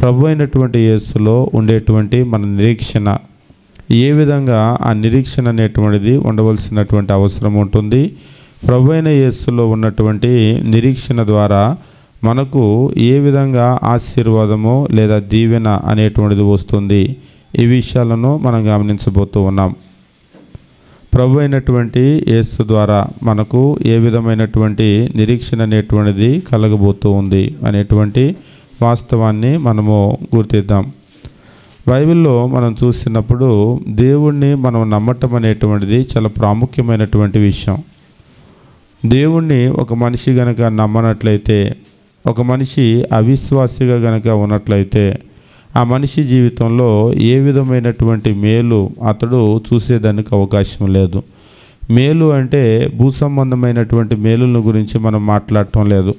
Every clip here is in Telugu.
ప్రభు అయినటువంటి యేసులో ఉండేటువంటి మన నిరీక్షణ ఏ విధంగా ఆ నిరీక్షణ అనేటువంటిది ఉండవలసినటువంటి అవసరం ఉంటుంది ప్రభు అయిన యేసులో ఉన్నటువంటి నిరీక్షణ ద్వారా మనకు ఏ విధంగా ఆశీర్వాదము లేదా దీవెన అనేటువంటిది వస్తుంది ఈ విషయాలను మనం గమనించబోతూ ఉన్నాం ప్రభు అయినటువంటి యేసు ద్వారా మనకు ఏ విధమైనటువంటి నిరీక్షణ అనేటువంటిది కలగబోతూ ఉంది అనేటువంటి వాస్తవాన్ని మనము గుర్తిద్దాం బైబిల్లో మనం చూసినప్పుడు దేవుణ్ణి మనం నమ్మటం అనేటువంటిది చాలా ప్రాముఖ్యమైనటువంటి విషయం దేవుణ్ణి ఒక మనిషి గనక నమ్మనట్లయితే ఒక మనిషి అవిశ్వాసిగా గనక ఉన్నట్లయితే ఆ మనిషి జీవితంలో ఏ విధమైనటువంటి మేలు అతడు చూసేదానికి అవకాశం లేదు మేలు అంటే భూ సంబంధమైనటువంటి మేలుల గురించి మనం మాట్లాడటం లేదు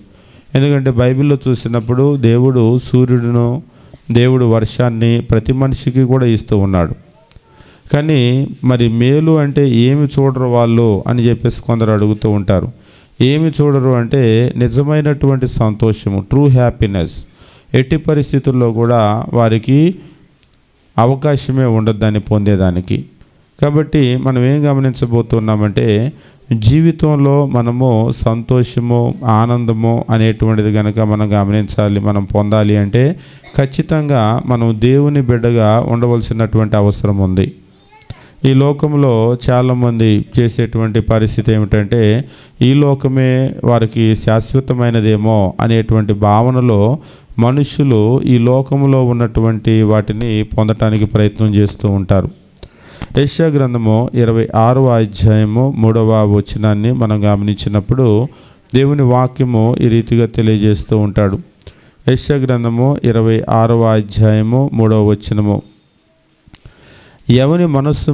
ఎందుకంటే బైబిల్లో చూసినప్పుడు దేవుడు సూర్యుడును దేవుడు వర్షాన్ని ప్రతి మనిషికి కూడా ఇస్తూ ఉన్నాడు కానీ మరి మేలు అంటే ఏమి చూడరు వాళ్ళు అని చెప్పేసి కొందరు అడుగుతూ ఉంటారు ఏమి చూడరు అంటే నిజమైనటువంటి సంతోషము ట్రూ హ్యాపీనెస్ ఎట్టి పరిస్థితుల్లో కూడా వారికి అవకాశమే ఉండదు దాన్ని పొందేదానికి కాబట్టి మనం ఏం గమనించబోతున్నామంటే జీవితంలో మనము సంతోషము ఆనందము అనేటువంటిది కనుక మనం గమనించాలి మనం పొందాలి అంటే ఖచ్చితంగా మనం దేవుని బిడ్డగా ఉండవలసినటువంటి అవసరం ఉంది ఈ లోకంలో చాలామంది చేసేటువంటి పరిస్థితి ఏమిటంటే ఈ లోకమే వారికి శాశ్వతమైనదేమో అనేటువంటి భావనలో మనుషులు ఈ లోకంలో ఉన్నటువంటి వాటిని పొందటానికి ప్రయత్నం చేస్తూ ఉంటారు యశా గ్రంథము ఇరవై ఆరవ అధ్యాయము మూడవ వచనాన్ని మనం గమనించినప్పుడు దేవుని వాక్యము ఈ రీతిగా తెలియజేస్తూ ఉంటాడు యశ్యా గ్రంథము ఇరవై ఆరవ అధ్యాయము మూడవ వచనము ఎవని మనస్సు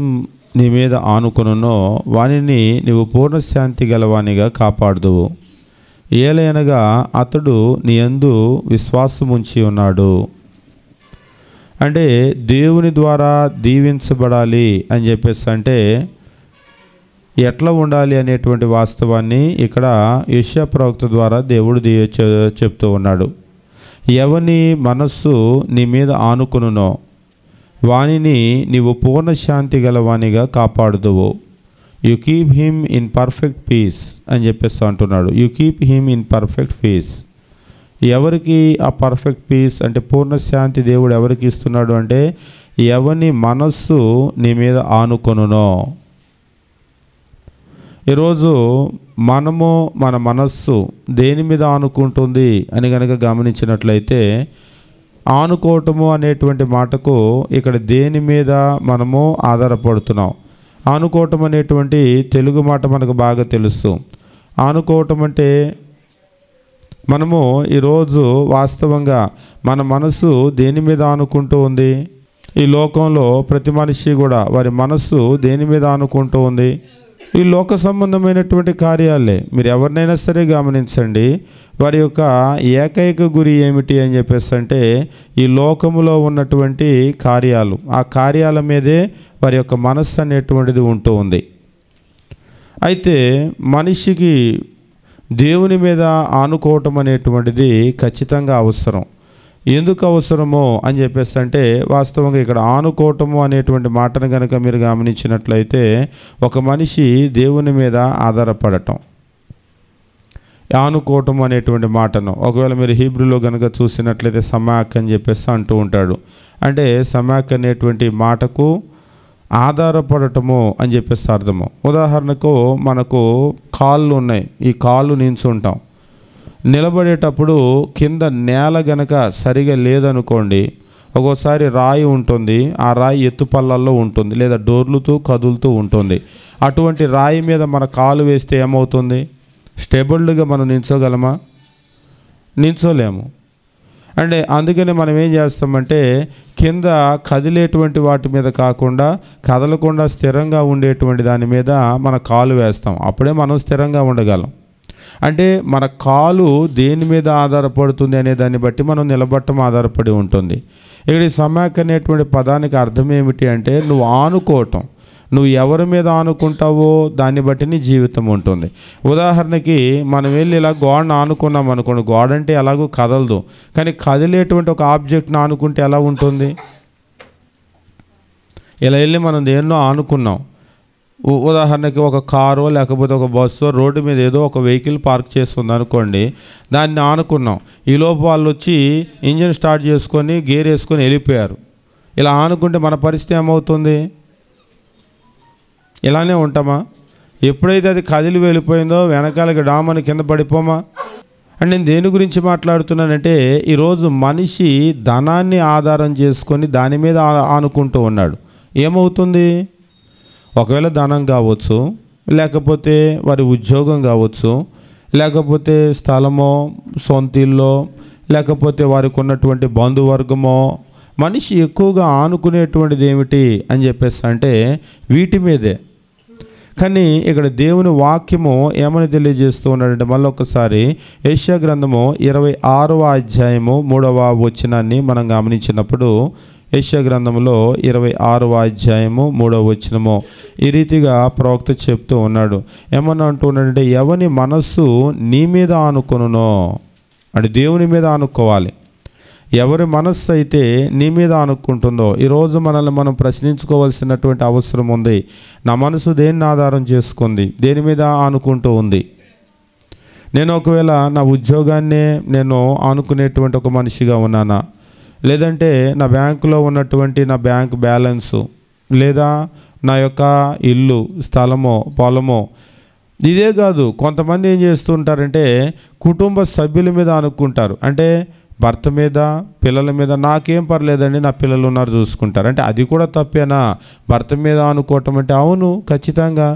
నీ మీద ఆనుకునునో వానిని నీవు పూర్ణశాంతి గలవానిగా కాపాడుదువు ఏలయనగా అతడు నీ యందు విశ్వాసముంచి ఉన్నాడు అంటే దేవుని ద్వారా దీవించబడాలి అని చెప్పేసి అంటే ఎట్లా ఉండాలి అనేటువంటి వాస్తవాన్ని ఇక్కడ యశ్యా ప్రవక్త ద్వారా దేవుడు దీవి చెప్తూ ఉన్నాడు ఎవని మనస్సు నీ మీద ఆనుకునునో వాణిని నీవు పూర్ణ శాంతి గలవాణిగా కాపాడుదువు you keep him in perfect peace అని చెప్పేసి అంటున్నాడు you keep him in perfect peace ఎవరికి ఆ పర్ఫెక్ట్ పీస్ అంటే పూర్ణ శాంతి దేవుడు ఎవరికి ఇస్తున్నాడు అంటే ఎవని మనస్సు నీ మీద ఆనుకొనునో ఈరోజు మనము మన మనస్సు దేని మీద ఆనుకుంటుంది అని కనుక గమనించినట్లయితే ఆనుకోవటము అనేటువంటి మాటకు ఇక్కడ దేని మీద మనము ఆధారపడుతున్నాం ఆనుకోవటం అనేటువంటి తెలుగు మాట మనకు బాగా తెలుసు ఆనుకోవటం అంటే మనము ఈరోజు వాస్తవంగా మన మనసు దేని మీద అనుకుంటూ ఉంది ఈ లోకంలో ప్రతి మనిషి కూడా వారి మనస్సు దేని మీద అనుకుంటూ ఉంది ఈ లోక సంబంధమైనటువంటి కార్యాలే మీరు ఎవరినైనా సరే గమనించండి వారి యొక్క ఏకైక గురి ఏమిటి అని చెప్పేసి అంటే ఈ లోకములో ఉన్నటువంటి కార్యాలు ఆ కార్యాల మీదే వారి యొక్క మనస్సు అనేటువంటిది ఉంటూ ఉంది అయితే మనిషికి దేవుని మీద ఆనుకోవటం అనేటువంటిది ఖచ్చితంగా అవసరం ఎందుకు అవసరమో అని చెప్పేసి అంటే వాస్తవంగా ఇక్కడ ఆనుకోవటము అనేటువంటి మాటను కనుక మీరు గమనించినట్లయితే ఒక మనిషి దేవుని మీద ఆధారపడటం ఆనుకోవటం అనేటువంటి మాటను ఒకవేళ మీరు హీబ్రూలో కనుక చూసినట్లయితే సమాక్ అని చెప్పేసి అంటూ ఉంటాడు అంటే సమాక్ అనేటువంటి మాటకు ఆధారపడటము అని చెప్పేసి అర్థము ఉదాహరణకు మనకు కాళ్ళు ఉన్నాయి ఈ కాళ్ళు నించుంటాం నిలబడేటప్పుడు కింద నేల గనక సరిగా లేదనుకోండి ఒక్కోసారి రాయి ఉంటుంది ఆ రాయి ఎత్తుపల్లల్లో ఉంటుంది లేదా డోర్లుతూ కదులుతూ ఉంటుంది అటువంటి రాయి మీద మన కాలు వేస్తే ఏమవుతుంది స్టేబుల్గా మనం నించోగలమా నించోలేము అంటే అందుకని మనం ఏం చేస్తామంటే కింద కదిలేటువంటి వాటి మీద కాకుండా కదలకుండా స్థిరంగా ఉండేటువంటి దాని మీద మన కాలు వేస్తాం అప్పుడే మనం స్థిరంగా ఉండగలం అంటే మన కాలు దేని మీద ఆధారపడుతుంది అనే దాన్ని బట్టి మనం నిలబట్టం ఆధారపడి ఉంటుంది ఇక్కడ సమ్యాక్ అనేటువంటి పదానికి అర్థం ఏమిటి అంటే నువ్వు ఆనుకోవటం నువ్వు ఎవరి మీద ఆనుకుంటావో దాన్ని బట్టి నీ జీవితం ఉంటుంది ఉదాహరణకి మనం వెళ్ళి ఇలా గోడను ఆనుకున్నాం అనుకోండి గోడ అంటే ఎలాగో కదలదు కానీ కదిలేటువంటి ఒక ఆబ్జెక్ట్ని ఆనుకుంటే ఎలా ఉంటుంది ఇలా వెళ్ళి మనం దేన్నో ఆనుకున్నాం ఉదాహరణకి ఒక కారో లేకపోతే ఒక బస్సు రోడ్డు మీద ఏదో ఒక వెహికల్ పార్క్ చేస్తుంది అనుకోండి దాన్ని ఆనుకున్నాం ఈలోపు వాళ్ళు వచ్చి ఇంజిన్ స్టార్ట్ చేసుకొని గేర్ వేసుకొని వెళ్ళిపోయారు ఇలా ఆనుకుంటే మన పరిస్థితి ఏమవుతుంది ఇలానే ఉంటామా ఎప్పుడైతే అది కదిలి వెళ్ళిపోయిందో వెనకాలకి డామని కింద పడిపోమా అండ్ నేను దేని గురించి మాట్లాడుతున్నానంటే ఈరోజు మనిషి ధనాన్ని ఆధారం చేసుకొని దాని మీద ఆనుకుంటూ ఉన్నాడు ఏమవుతుంది ఒకవేళ ధనం కావచ్చు లేకపోతే వారి ఉద్యోగం కావచ్చు లేకపోతే స్థలమో సొంత ఇల్లో లేకపోతే వారికి ఉన్నటువంటి బంధువర్గమో మనిషి ఎక్కువగా ఆనుకునేటువంటిది ఏమిటి అని చెప్పేసి అంటే వీటి మీదే కానీ ఇక్కడ దేవుని వాక్యము ఏమని తెలియజేస్తూ ఉన్నాడంటే ఒకసారి ఏషియా గ్రంథము ఇరవై ఆరవ అధ్యాయము మూడవ వచనాన్ని మనం గమనించినప్పుడు యశ్య గ్రంథంలో ఇరవై ఆరవ అధ్యాయము మూడవ వచనము ఈ రీతిగా ప్రవక్త చెప్తూ ఉన్నాడు ఏమన్నా అంటున్నాడంటే ఎవని మనస్సు నీ మీద ఆనుకొనునో అంటే దేవుని మీద ఆనుకోవాలి ఎవరి మనస్సు అయితే నీ మీద అనుకుంటుందో ఈరోజు మనల్ని మనం ప్రశ్నించుకోవాల్సినటువంటి అవసరం ఉంది నా మనసు దేన్ని ఆధారం చేసుకుంది దేని మీద అనుకుంటూ ఉంది నేను ఒకవేళ నా ఉద్యోగాన్నే నేను ఆనుకునేటువంటి ఒక మనిషిగా ఉన్నానా లేదంటే నా బ్యాంకులో ఉన్నటువంటి నా బ్యాంక్ బ్యాలెన్సు లేదా నా యొక్క ఇల్లు స్థలమో పొలమో ఇదే కాదు కొంతమంది ఏం చేస్తుంటారంటే కుటుంబ సభ్యుల మీద అనుకుంటారు అంటే భర్త మీద పిల్లల మీద నాకేం పర్లేదండి నా పిల్లలు ఉన్నారు చూసుకుంటారు అంటే అది కూడా తప్పేనా భర్త మీద అనుకోవటం అంటే అవును ఖచ్చితంగా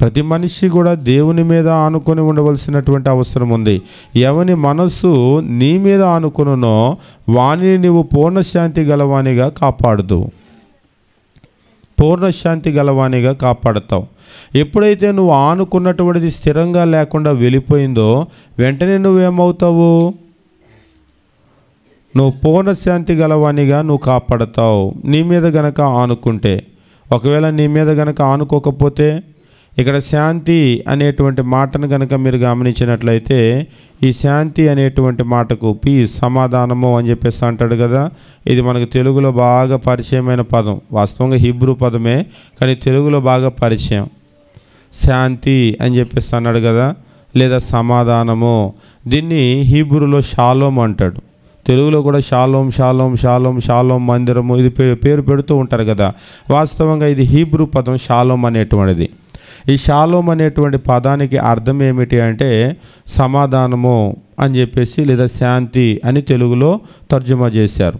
ప్రతి మనిషి కూడా దేవుని మీద ఆనుకొని ఉండవలసినటువంటి అవసరం ఉంది ఎవని మనస్సు నీ మీద ఆనుకునునో వాణిని నువ్వు పూర్ణశాంతి గలవానిగా కాపాడదు పూర్ణశాంతి గలవానిగా కాపాడతావు ఎప్పుడైతే నువ్వు ఆనుకున్నటువంటిది స్థిరంగా లేకుండా వెళ్ళిపోయిందో వెంటనే నువ్వేమవుతావు నువ్వు పూర్ణశాంతి గలవానిగా నువ్వు కాపాడతావు నీ మీద గనక ఆనుకుంటే ఒకవేళ నీ మీద గనక ఆనుకోకపోతే ఇక్కడ శాంతి అనేటువంటి మాటను కనుక మీరు గమనించినట్లయితే ఈ శాంతి అనేటువంటి మాటకు పీస్ సమాధానము అని చెప్పేసి అంటాడు కదా ఇది మనకు తెలుగులో బాగా పరిచయమైన పదం వాస్తవంగా హిబ్రూ పదమే కానీ తెలుగులో బాగా పరిచయం శాంతి అని చెప్పేసి అన్నాడు కదా లేదా సమాధానము దీన్ని హీబ్రూలో షాలోమ్ అంటాడు తెలుగులో కూడా షాలోం షాలోం షాలోం షాలోం మందిరము ఇది పేరు పెడుతూ ఉంటారు కదా వాస్తవంగా ఇది హీబ్రూ పదం షాలోం అనేటువంటిది ఈ షాలోం అనేటువంటి పదానికి అర్థం ఏమిటి అంటే సమాధానము అని చెప్పేసి లేదా శాంతి అని తెలుగులో తర్జుమా చేశారు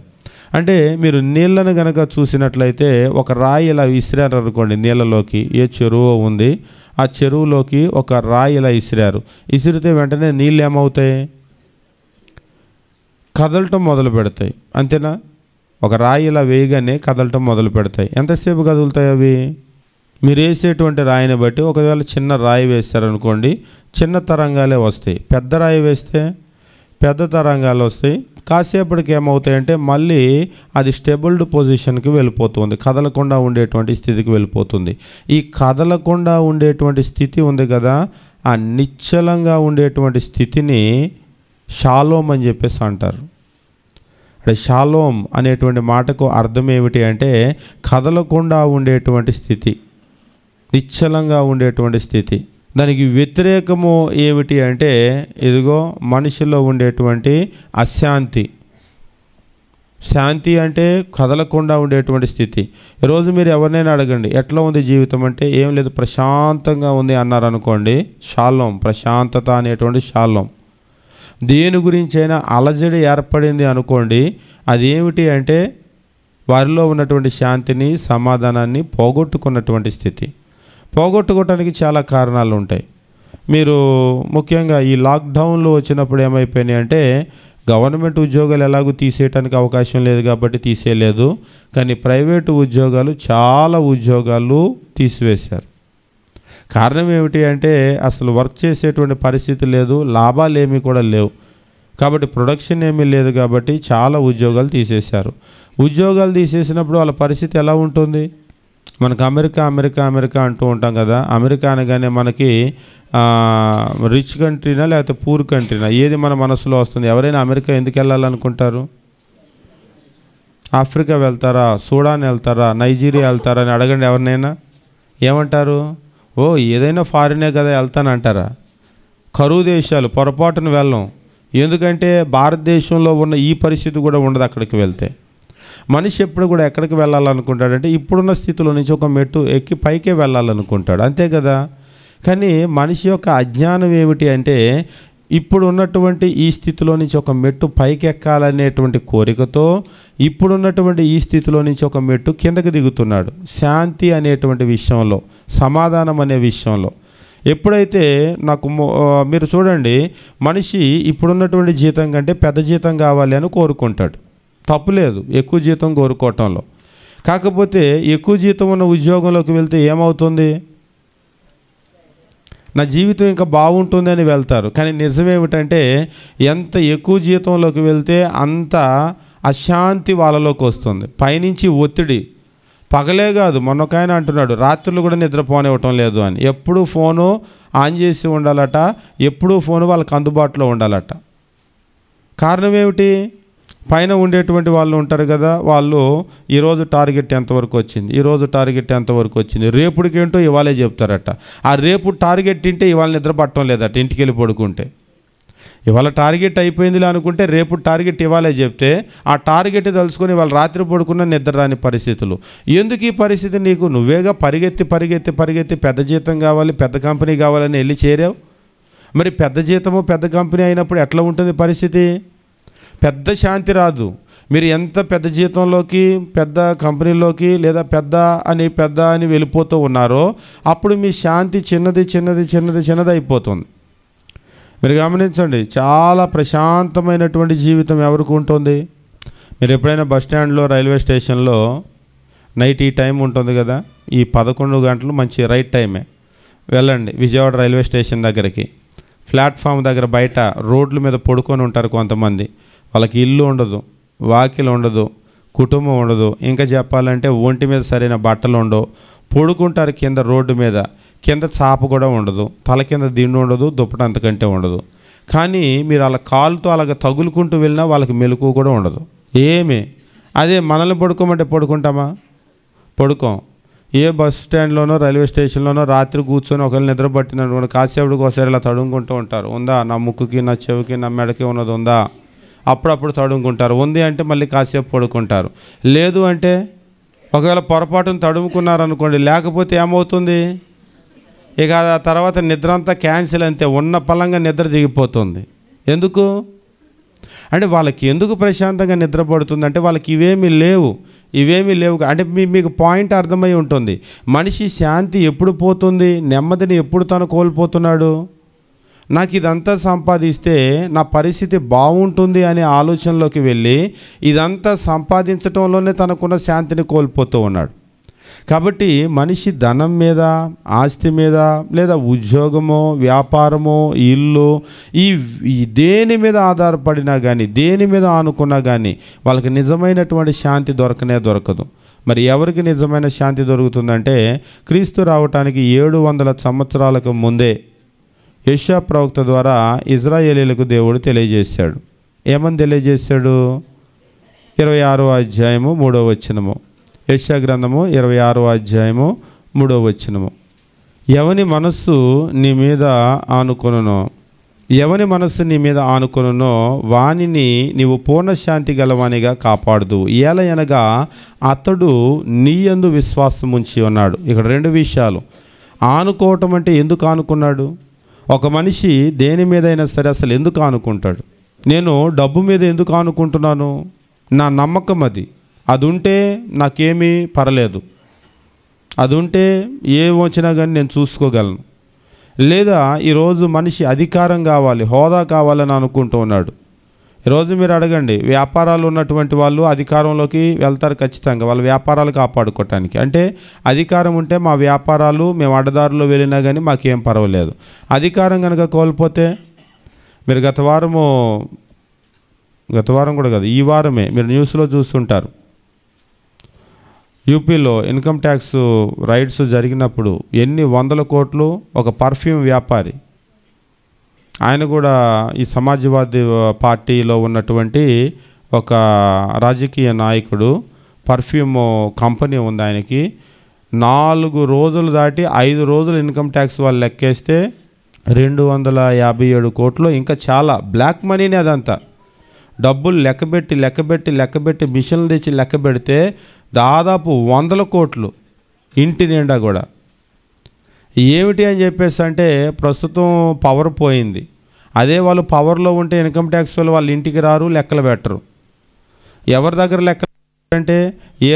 అంటే మీరు నీళ్ళను కనుక చూసినట్లయితే ఒక రాయి ఇలా విసిరారు అనుకోండి నీళ్ళలోకి ఏ చెరువు ఉంది ఆ చెరువులోకి ఒక రాయి ఇలా విసిరారు విసిరితే వెంటనే నీళ్ళు ఏమవుతాయి కదలటం మొదలు పెడతాయి అంతేనా ఒక రాయి ఇలా వేయగానే కదలటం మొదలు పెడతాయి ఎంతసేపు కదులుతాయి అవి మీరు వేసేటువంటి రాయిని బట్టి ఒకవేళ చిన్న రాయి వేస్తారనుకోండి చిన్న తరంగాలే వస్తాయి పెద్ద రాయి వేస్తే పెద్ద తరంగాలు వస్తాయి కాసేపటికి ఏమవుతాయంటే మళ్ళీ అది స్టెబుల్డ్ పొజిషన్కి వెళ్ళిపోతుంది కదలకుండా ఉండేటువంటి స్థితికి వెళ్ళిపోతుంది ఈ కదలకుండా ఉండేటువంటి స్థితి ఉంది కదా ఆ నిశ్చలంగా ఉండేటువంటి స్థితిని షాలోమ్ అని చెప్పేసి అంటారు ఇక్కడ అనేటువంటి మాటకు అర్థం ఏమిటి అంటే కదలకుండా ఉండేటువంటి స్థితి నిశ్చలంగా ఉండేటువంటి స్థితి దానికి వ్యతిరేకము ఏమిటి అంటే ఇదిగో మనిషిలో ఉండేటువంటి అశాంతి శాంతి అంటే కదలకుండా ఉండేటువంటి స్థితి ఈరోజు మీరు ఎవరినైనా అడగండి ఎట్లా ఉంది జీవితం అంటే ఏం లేదు ప్రశాంతంగా ఉంది అన్నారనుకోండి షాలోం ప్రశాంతత అనేటువంటి షాలోం దేని గురించైనా అలజడి ఏర్పడింది అనుకోండి అదేమిటి అంటే వారిలో ఉన్నటువంటి శాంతిని సమాధానాన్ని పోగొట్టుకున్నటువంటి స్థితి పోగొట్టుకోవటానికి చాలా కారణాలు ఉంటాయి మీరు ముఖ్యంగా ఈ లాక్డౌన్లో వచ్చినప్పుడు ఏమైపోయినాయి అంటే గవర్నమెంట్ ఉద్యోగాలు ఎలాగో తీసేయటానికి అవకాశం లేదు కాబట్టి తీసేయలేదు కానీ ప్రైవేటు ఉద్యోగాలు చాలా ఉద్యోగాలు తీసివేశారు కారణం ఏమిటి అంటే అసలు వర్క్ చేసేటువంటి పరిస్థితి లేదు లాభాలు ఏమీ కూడా లేవు కాబట్టి ప్రొడక్షన్ ఏమీ లేదు కాబట్టి చాలా ఉద్యోగాలు తీసేశారు ఉద్యోగాలు తీసేసినప్పుడు వాళ్ళ పరిస్థితి ఎలా ఉంటుంది మనకు అమెరికా అమెరికా అమెరికా అంటూ ఉంటాం కదా అమెరికా అనగానే మనకి రిచ్ కంట్రీనా లేకపోతే పూర్ కంట్రీనా ఏది మన మనసులో వస్తుంది ఎవరైనా అమెరికా ఎందుకు వెళ్ళాలనుకుంటారు ఆఫ్రికా వెళ్తారా సూడాన్ వెళ్తారా నైజీరియా వెళ్తారా అని అడగండి ఎవరినైనా ఏమంటారు ఓ ఏదైనా ఫారినే కదా వెళ్తానంటారా కరువు దేశాలు పొరపాటును వెళ్ళం ఎందుకంటే భారతదేశంలో ఉన్న ఈ పరిస్థితి కూడా ఉండదు అక్కడికి వెళ్తే మనిషి ఎప్పుడు కూడా ఎక్కడికి వెళ్ళాలనుకుంటాడంటే ఇప్పుడున్న స్థితిలో నుంచి ఒక మెట్టు ఎక్కి పైకే వెళ్ళాలనుకుంటాడు అంతే కదా కానీ మనిషి యొక్క అజ్ఞానం ఏమిటి అంటే ఇప్పుడు ఉన్నటువంటి ఈ స్థితిలో నుంచి ఒక మెట్టు పైకెక్కాలనేటువంటి కోరికతో ఇప్పుడున్నటువంటి ఈ స్థితిలో నుంచి ఒక మెట్టు కిందకి దిగుతున్నాడు శాంతి అనేటువంటి విషయంలో సమాధానం అనే విషయంలో ఎప్పుడైతే నాకు మీరు చూడండి మనిషి ఇప్పుడున్నటువంటి జీతం కంటే పెద్ద జీతం కావాలి అని కోరుకుంటాడు తప్పులేదు ఎక్కువ జీతం కోరుకోవటంలో కాకపోతే ఎక్కువ జీతం ఉన్న ఉద్యోగంలోకి వెళ్తే ఏమవుతుంది నా జీవితం ఇంకా బాగుంటుంది అని వెళ్తారు కానీ నిజమేమిటంటే ఎంత ఎక్కువ జీతంలోకి వెళ్తే అంత అశాంతి వాళ్ళలోకి వస్తుంది పైనుంచి ఒత్తిడి పగలే కాదు మొన్నకాయన అంటున్నాడు రాత్రులు కూడా నిద్రపోనివ్వటం లేదు అని ఎప్పుడూ ఫోను ఆన్ చేసి ఉండాలట ఎప్పుడూ ఫోను వాళ్ళకి అందుబాటులో ఉండాలట కారణం ఏమిటి పైన ఉండేటువంటి వాళ్ళు ఉంటారు కదా వాళ్ళు ఈరోజు టార్గెట్ ఎంతవరకు వచ్చింది ఈరోజు టార్గెట్ ఎంతవరకు వచ్చింది రేపుడికి ఏంటో ఇవాళే చెప్తారట ఆ రేపు టార్గెట్ తింటే ఇవాళ నిద్ర పట్టడం లేదట ఇంటికి వెళ్ళి పడుకుంటే ఇవాళ టార్గెట్ అయిపోయిందిలే అనుకుంటే రేపు టార్గెట్ ఇవ్వాలే చెప్తే ఆ టార్గెట్ తలుచుకొని వాళ్ళు రాత్రి పడుకున్న నిద్ర రాని పరిస్థితులు ఎందుకు ఈ పరిస్థితి నీకు నువ్వేగా పరిగెత్తి పరిగెత్తి పరిగెత్తి పెద్ద జీతం కావాలి పెద్ద కంపెనీ కావాలని వెళ్ళి చేరావు మరి పెద్ద జీతము పెద్ద కంపెనీ అయినప్పుడు ఎట్లా ఉంటుంది పరిస్థితి పెద్ద శాంతి రాదు మీరు ఎంత పెద్ద జీతంలోకి పెద్ద కంపెనీలోకి లేదా పెద్ద అని పెద్ద అని వెళ్ళిపోతూ ఉన్నారో అప్పుడు మీ శాంతి చిన్నది చిన్నది చిన్నది చిన్నది అయిపోతుంది మీరు గమనించండి చాలా ప్రశాంతమైనటువంటి జీవితం ఎవరికి ఉంటుంది మీరు ఎప్పుడైనా బస్ స్టాండ్లో రైల్వే స్టేషన్లో నైట్ ఈ టైం ఉంటుంది కదా ఈ పదకొండు గంటలు మంచి రైట్ టైమే వెళ్ళండి విజయవాడ రైల్వే స్టేషన్ దగ్గరికి ప్లాట్ఫామ్ దగ్గర బయట రోడ్ల మీద పడుకొని ఉంటారు కొంతమంది వాళ్ళకి ఇల్లు ఉండదు వాకిలు ఉండదు కుటుంబం ఉండదు ఇంకా చెప్పాలంటే ఒంటి మీద సరైన బట్టలు ఉండవు పడుకుంటారు కింద రోడ్డు మీద కింద చాప కూడా ఉండదు తల కింద దిండు ఉండదు దుప్పట అంతకంటే ఉండదు కానీ మీరు అలా కాలుతో అలాగ తగులుకుంటూ వెళ్ళినా వాళ్ళకి మెలకు కూడా ఉండదు ఏమి అదే మనల్ని పడుకోమంటే పడుకుంటామా పడుకోం ఏ బస్ స్టాండ్లోనో రైల్వే స్టేషన్లోనో రాత్రి కూర్చొని ఒకరిని నిద్ర పట్టినప్పుడు కాసేపటికి ఒకసారి ఇలా తడుముకుంటూ ఉంటారు ఉందా నా ముక్కుకి నా చెవికి నా మెడకి ఉన్నది ఉందా అప్పుడప్పుడు తడుముకుంటారు ఉంది అంటే మళ్ళీ కాసేపు పడుకుంటారు లేదు అంటే ఒకవేళ పొరపాటును తడుముకున్నారనుకోండి లేకపోతే ఏమవుతుంది ఇక ఆ తర్వాత నిద్ర అంతా క్యాన్సిల్ అంతే ఉన్న పలంగా నిద్ర దిగిపోతుంది ఎందుకు అంటే వాళ్ళకి ఎందుకు ప్రశాంతంగా నిద్రపడుతుంది అంటే వాళ్ళకి ఇవేమీ లేవు ఇవేమీ లేవు అంటే మీ మీకు పాయింట్ అర్థమై ఉంటుంది మనిషి శాంతి ఎప్పుడు పోతుంది నెమ్మదిని ఎప్పుడు తను కోల్పోతున్నాడు నాకు ఇదంతా సంపాదిస్తే నా పరిస్థితి బాగుంటుంది అనే ఆలోచనలోకి వెళ్ళి ఇదంతా సంపాదించడంలోనే తనకున్న శాంతిని కోల్పోతూ ఉన్నాడు కాబట్టి మనిషి ధనం మీద ఆస్తి మీద లేదా ఉద్యోగమో వ్యాపారమో ఇల్లు ఈ దేని మీద ఆధారపడినా కానీ దేని మీద ఆనుకున్నా కానీ వాళ్ళకి నిజమైనటువంటి శాంతి దొరకనే దొరకదు మరి ఎవరికి నిజమైన శాంతి దొరుకుతుందంటే క్రీస్తు రావటానికి ఏడు వందల సంవత్సరాలకు ముందే యశా ప్రవక్త ద్వారా ఇజ్రాయేలీలకు దేవుడు తెలియజేశాడు ఏమని తెలియజేశాడు ఇరవై ఆరో అధ్యాయము మూడో వచ్చినము యశా గ్రంథము ఇరవై ఆరో అధ్యాయము మూడో వచనము ఎవని మనస్సు నీ మీద ఆనుకొనునో ఎవని మనస్సు నీ మీద ఆనుకొనునో వానిని నీవు పూర్ణశాంతి గలవానిగా కాపాడదు ఎలా అనగా అతడు నీయందు విశ్వాసం ఉంచి ఉన్నాడు ఇక్కడ రెండు విషయాలు ఆనుకోవటం అంటే ఎందుకు ఆనుకున్నాడు ఒక మనిషి దేని మీదైనా సరే అసలు ఎందుకు ఆనుకుంటాడు నేను డబ్బు మీద ఎందుకు ఆనుకుంటున్నాను నా నమ్మకం అది అది ఉంటే నాకేమీ పర్లేదు అది ఉంటే ఏ వచ్చినా కానీ నేను చూసుకోగలను లేదా ఈరోజు మనిషి అధికారం కావాలి హోదా కావాలని అనుకుంటూ ఉన్నాడు ఈరోజు మీరు అడగండి వ్యాపారాలు ఉన్నటువంటి వాళ్ళు అధికారంలోకి వెళ్తారు ఖచ్చితంగా వాళ్ళ వ్యాపారాలు కాపాడుకోవటానికి అంటే అధికారం ఉంటే మా వ్యాపారాలు మేము అడ్డదారులు వెళ్ళినా కానీ మాకేం పర్వాలేదు అధికారం కనుక కోల్పోతే మీరు గత వారము గత వారం కూడా కాదు ఈ వారమే మీరు న్యూస్లో చూస్తుంటారు యూపీలో ఇన్కమ్ ట్యాక్స్ రైడ్స్ జరిగినప్పుడు ఎన్ని వందల కోట్లు ఒక పర్ఫ్యూమ్ వ్యాపారి ఆయన కూడా ఈ సమాజ్వాదీ పార్టీలో ఉన్నటువంటి ఒక రాజకీయ నాయకుడు పర్ఫ్యూమ్ కంపెనీ ఉంది ఆయనకి నాలుగు రోజులు దాటి ఐదు రోజులు ఇన్కమ్ ట్యాక్స్ వాళ్ళు లెక్కేస్తే రెండు వందల యాభై ఏడు కోట్లు ఇంకా చాలా బ్లాక్ మనీనే అదంతా డబ్బులు లెక్కబెట్టి లెక్కబెట్టి లెక్కబెట్టి మిషన్లు తెచ్చి పెడితే దాదాపు వందల కోట్లు ఇంటి నిండా కూడా ఏమిటి అని చెప్పేసి అంటే ప్రస్తుతం పవర్ పోయింది అదే వాళ్ళు పవర్లో ఉంటే ఇన్కమ్ ట్యాక్స్ వాళ్ళు వాళ్ళ ఇంటికి రారు లెక్కలు పెట్టరు ఎవరి దగ్గర లెక్క అంటే ఏ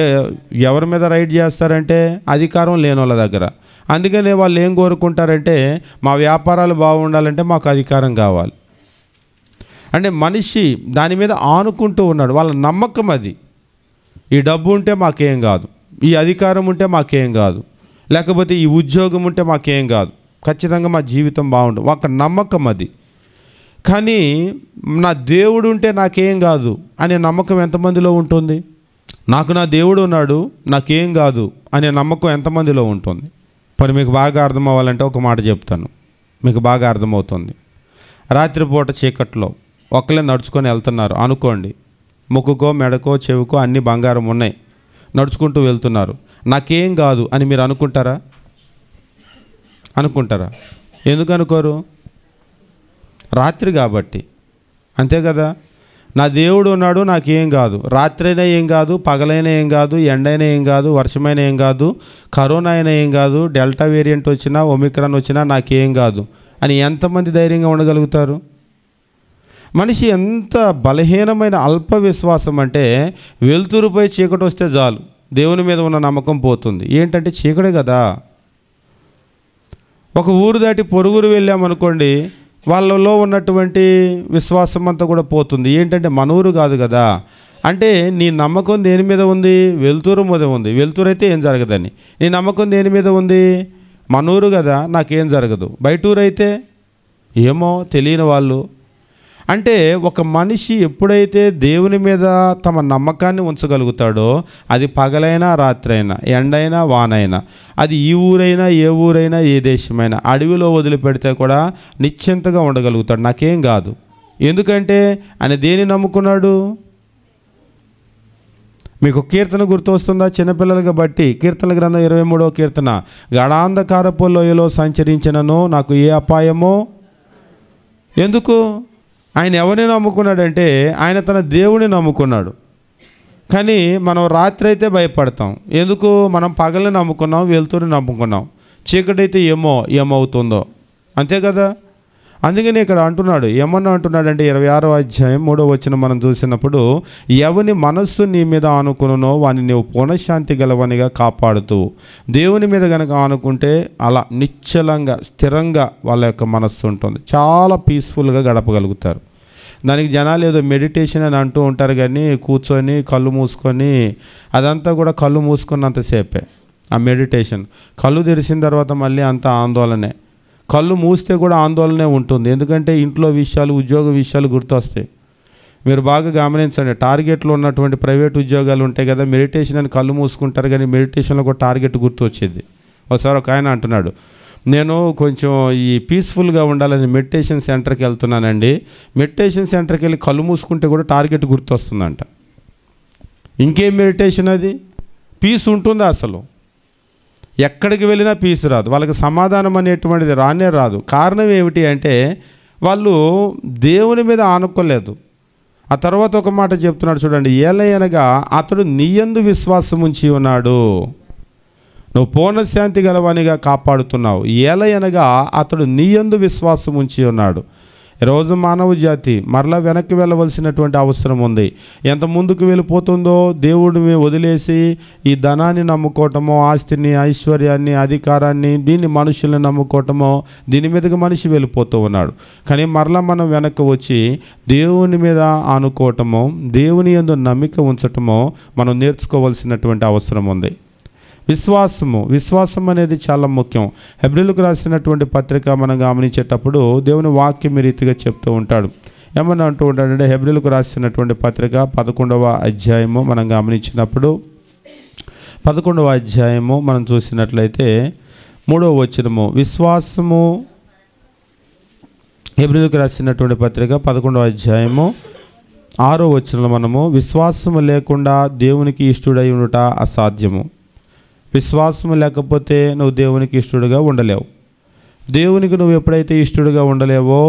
ఎవరి మీద రైడ్ చేస్తారంటే అధికారం లేని వాళ్ళ దగ్గర అందుకనే వాళ్ళు ఏం కోరుకుంటారంటే మా వ్యాపారాలు బాగుండాలంటే మాకు అధికారం కావాలి అంటే మనిషి దాని మీద ఆనుకుంటూ ఉన్నాడు వాళ్ళ నమ్మకం అది ఈ డబ్బు ఉంటే మాకేం కాదు ఈ అధికారం ఉంటే మాకేం కాదు లేకపోతే ఈ ఉద్యోగం ఉంటే మాకేం కాదు ఖచ్చితంగా మా జీవితం బాగుంటుంది ఒక నమ్మకం అది కానీ నా దేవుడు ఉంటే నాకేం కాదు అనే నమ్మకం ఎంతమందిలో ఉంటుంది నాకు నా దేవుడు ఉన్నాడు నాకేం కాదు అనే నమ్మకం ఎంతమందిలో ఉంటుంది మరి మీకు బాగా అర్థం అవ్వాలంటే ఒక మాట చెప్తాను మీకు బాగా అర్థమవుతుంది రాత్రిపూట చీకట్లో ఒకళ్ళే నడుచుకొని వెళ్తున్నారు అనుకోండి ముక్కుకో మెడకో చెవుకో అన్ని బంగారం ఉన్నాయి నడుచుకుంటూ వెళ్తున్నారు నాకేం కాదు అని మీరు అనుకుంటారా అనుకుంటారా ఎందుకు అనుకోరు రాత్రి కాబట్టి అంతే కదా నా దేవుడు ఉన్నాడు నాకేం కాదు రాత్రైనా ఏం కాదు పగలైనా ఏం కాదు ఎండైనా ఏం కాదు వర్షమైన ఏం కాదు కరోనా అయినా ఏం కాదు డెల్టా వేరియంట్ వచ్చినా ఒమిక్రాన్ వచ్చినా నాకేం కాదు అని ఎంతమంది ధైర్యంగా ఉండగలుగుతారు మనిషి ఎంత బలహీనమైన అల్ప విశ్వాసం అంటే వెలుతురుపై చీకటి వస్తే చాలు దేవుని మీద ఉన్న నమ్మకం పోతుంది ఏంటంటే చీకటే కదా ఒక ఊరు దాటి పొరుగురు వెళ్ళామనుకోండి వాళ్ళలో ఉన్నటువంటి విశ్వాసం అంతా కూడా పోతుంది ఏంటంటే మన ఊరు కాదు కదా అంటే నీ నమ్మకం దేని మీద ఉంది వెలుతురు మీద ఉంది వెలుతురు అయితే ఏం జరగదని నీ నమ్మకం దేని మీద ఉంది మన ఊరు కదా నాకేం జరగదు బయటూరు అయితే ఏమో తెలియని వాళ్ళు అంటే ఒక మనిషి ఎప్పుడైతే దేవుని మీద తమ నమ్మకాన్ని ఉంచగలుగుతాడో అది పగలైనా రాత్రైనా ఎండైనా వానైనా అది ఈ ఊరైనా ఏ ఊరైనా ఏ దేశమైనా అడవిలో వదిలిపెడితే కూడా నిశ్చింతగా ఉండగలుగుతాడు నాకేం కాదు ఎందుకంటే ఆయన దేని నమ్ముకున్నాడు మీకు కీర్తన గుర్తు వస్తుందా చిన్నపిల్లలుగా బట్టి కీర్తన గ్రంథం ఇరవై మూడో కీర్తన గడాంధకారపు లోయలో సంచరించినను నాకు ఏ అపాయమో ఎందుకు ఆయన ఎవరిని నమ్ముకున్నాడంటే ఆయన తన దేవుని నమ్ముకున్నాడు కానీ మనం రాత్రి అయితే భయపడతాం ఎందుకు మనం పగలని నమ్ముకున్నాం వెళ్తూనే నమ్ముకున్నాం చీకటి అయితే ఏమో ఏమవుతుందో అంతే కదా అందుకని ఇక్కడ అంటున్నాడు ఏమన్నా అంటున్నాడంటే ఇరవై ఆరో అధ్యాయం మూడో వచ్చిన మనం చూసినప్పుడు ఎవని మనస్సు నీ మీద ఆనుకునో వాని నీవు పునఃశాంతి గలవనిగా కాపాడుతూ దేవుని మీద కనుక ఆనుకుంటే అలా నిశ్చలంగా స్థిరంగా వాళ్ళ యొక్క మనస్సు ఉంటుంది చాలా పీస్ఫుల్గా గడపగలుగుతారు దానికి జనాలు ఏదో మెడిటేషన్ అని అంటూ ఉంటారు కానీ కూర్చొని కళ్ళు మూసుకొని అదంతా కూడా కళ్ళు మూసుకున్నంతసేపే ఆ మెడిటేషన్ కళ్ళు తెరిచిన తర్వాత మళ్ళీ అంత ఆందోళనే కళ్ళు మూస్తే కూడా ఆందోళనే ఉంటుంది ఎందుకంటే ఇంట్లో విషయాలు ఉద్యోగ విషయాలు గుర్తొస్తాయి మీరు బాగా గమనించండి టార్గెట్లో ఉన్నటువంటి ప్రైవేట్ ఉద్యోగాలు ఉంటాయి కదా మెడిటేషన్ అని కళ్ళు మూసుకుంటారు కానీ మెడిటేషన్లో కూడా టార్గెట్ గుర్తు వచ్చేది ఒకసారి ఒక ఆయన అంటున్నాడు నేను కొంచెం ఈ పీస్ఫుల్గా ఉండాలని మెడిటేషన్ సెంటర్కి వెళ్తున్నానండి మెడిటేషన్ సెంటర్కి వెళ్ళి కళ్ళు మూసుకుంటే కూడా టార్గెట్ గుర్తొస్తుందంట ఇంకేం మెడిటేషన్ అది పీస్ ఉంటుందా అసలు ఎక్కడికి వెళ్ళినా పీస్ రాదు వాళ్ళకి సమాధానం అనేటువంటిది రానే రాదు కారణం ఏమిటి అంటే వాళ్ళు దేవుని మీద ఆనుకోలేదు ఆ తర్వాత ఒక మాట చెప్తున్నాడు చూడండి ఏలయనగా అతడు నీయందు విశ్వాసం ఉంచి ఉన్నాడు నువ్వు పూర్ణశాంతి గలవానిగా కాపాడుతున్నావు ఏలయనగా అతడు నీయందు విశ్వాసం ఉంచి ఉన్నాడు రోజు మానవ జాతి మరలా వెనక్కి వెళ్ళవలసినటువంటి అవసరం ఉంది ఎంత ముందుకు వెళ్ళిపోతుందో దేవుడిని వదిలేసి ఈ ధనాన్ని నమ్ముకోవటమో ఆస్తిని ఐశ్వర్యాన్ని అధికారాన్ని దీన్ని మనుషుల్ని నమ్ముకోవటమో దీని మీదకి మనిషి వెళ్ళిపోతూ ఉన్నాడు కానీ మరలా మనం వెనక్కి వచ్చి దేవుని మీద ఆనుకోవటమో దేవుని ఎందు నమ్మిక ఉంచటమో మనం నేర్చుకోవాల్సినటువంటి అవసరం ఉంది విశ్వాసము విశ్వాసం అనేది చాలా ముఖ్యం హెబ్రిల్కు రాసినటువంటి పత్రిక మనం గమనించేటప్పుడు దేవుని వాక్యం రీతిగా చెప్తూ ఉంటాడు ఏమన్నా అంటూ ఉంటాడంటే హెబ్రిల్కు రాసినటువంటి పత్రిక పదకొండవ అధ్యాయము మనం గమనించినప్పుడు పదకొండవ అధ్యాయము మనం చూసినట్లయితే మూడవ వచనము విశ్వాసము ఎబ్రిల్కి రాసినటువంటి పత్రిక పదకొండవ అధ్యాయము ఆరో వచనంలో మనము విశ్వాసము లేకుండా దేవునికి ఇష్టడై ఉండుట అసాధ్యము విశ్వాసం లేకపోతే నువ్వు దేవునికి ఇష్టడుగా ఉండలేవు దేవునికి నువ్వు ఎప్పుడైతే ఇష్టడుగా ఉండలేవో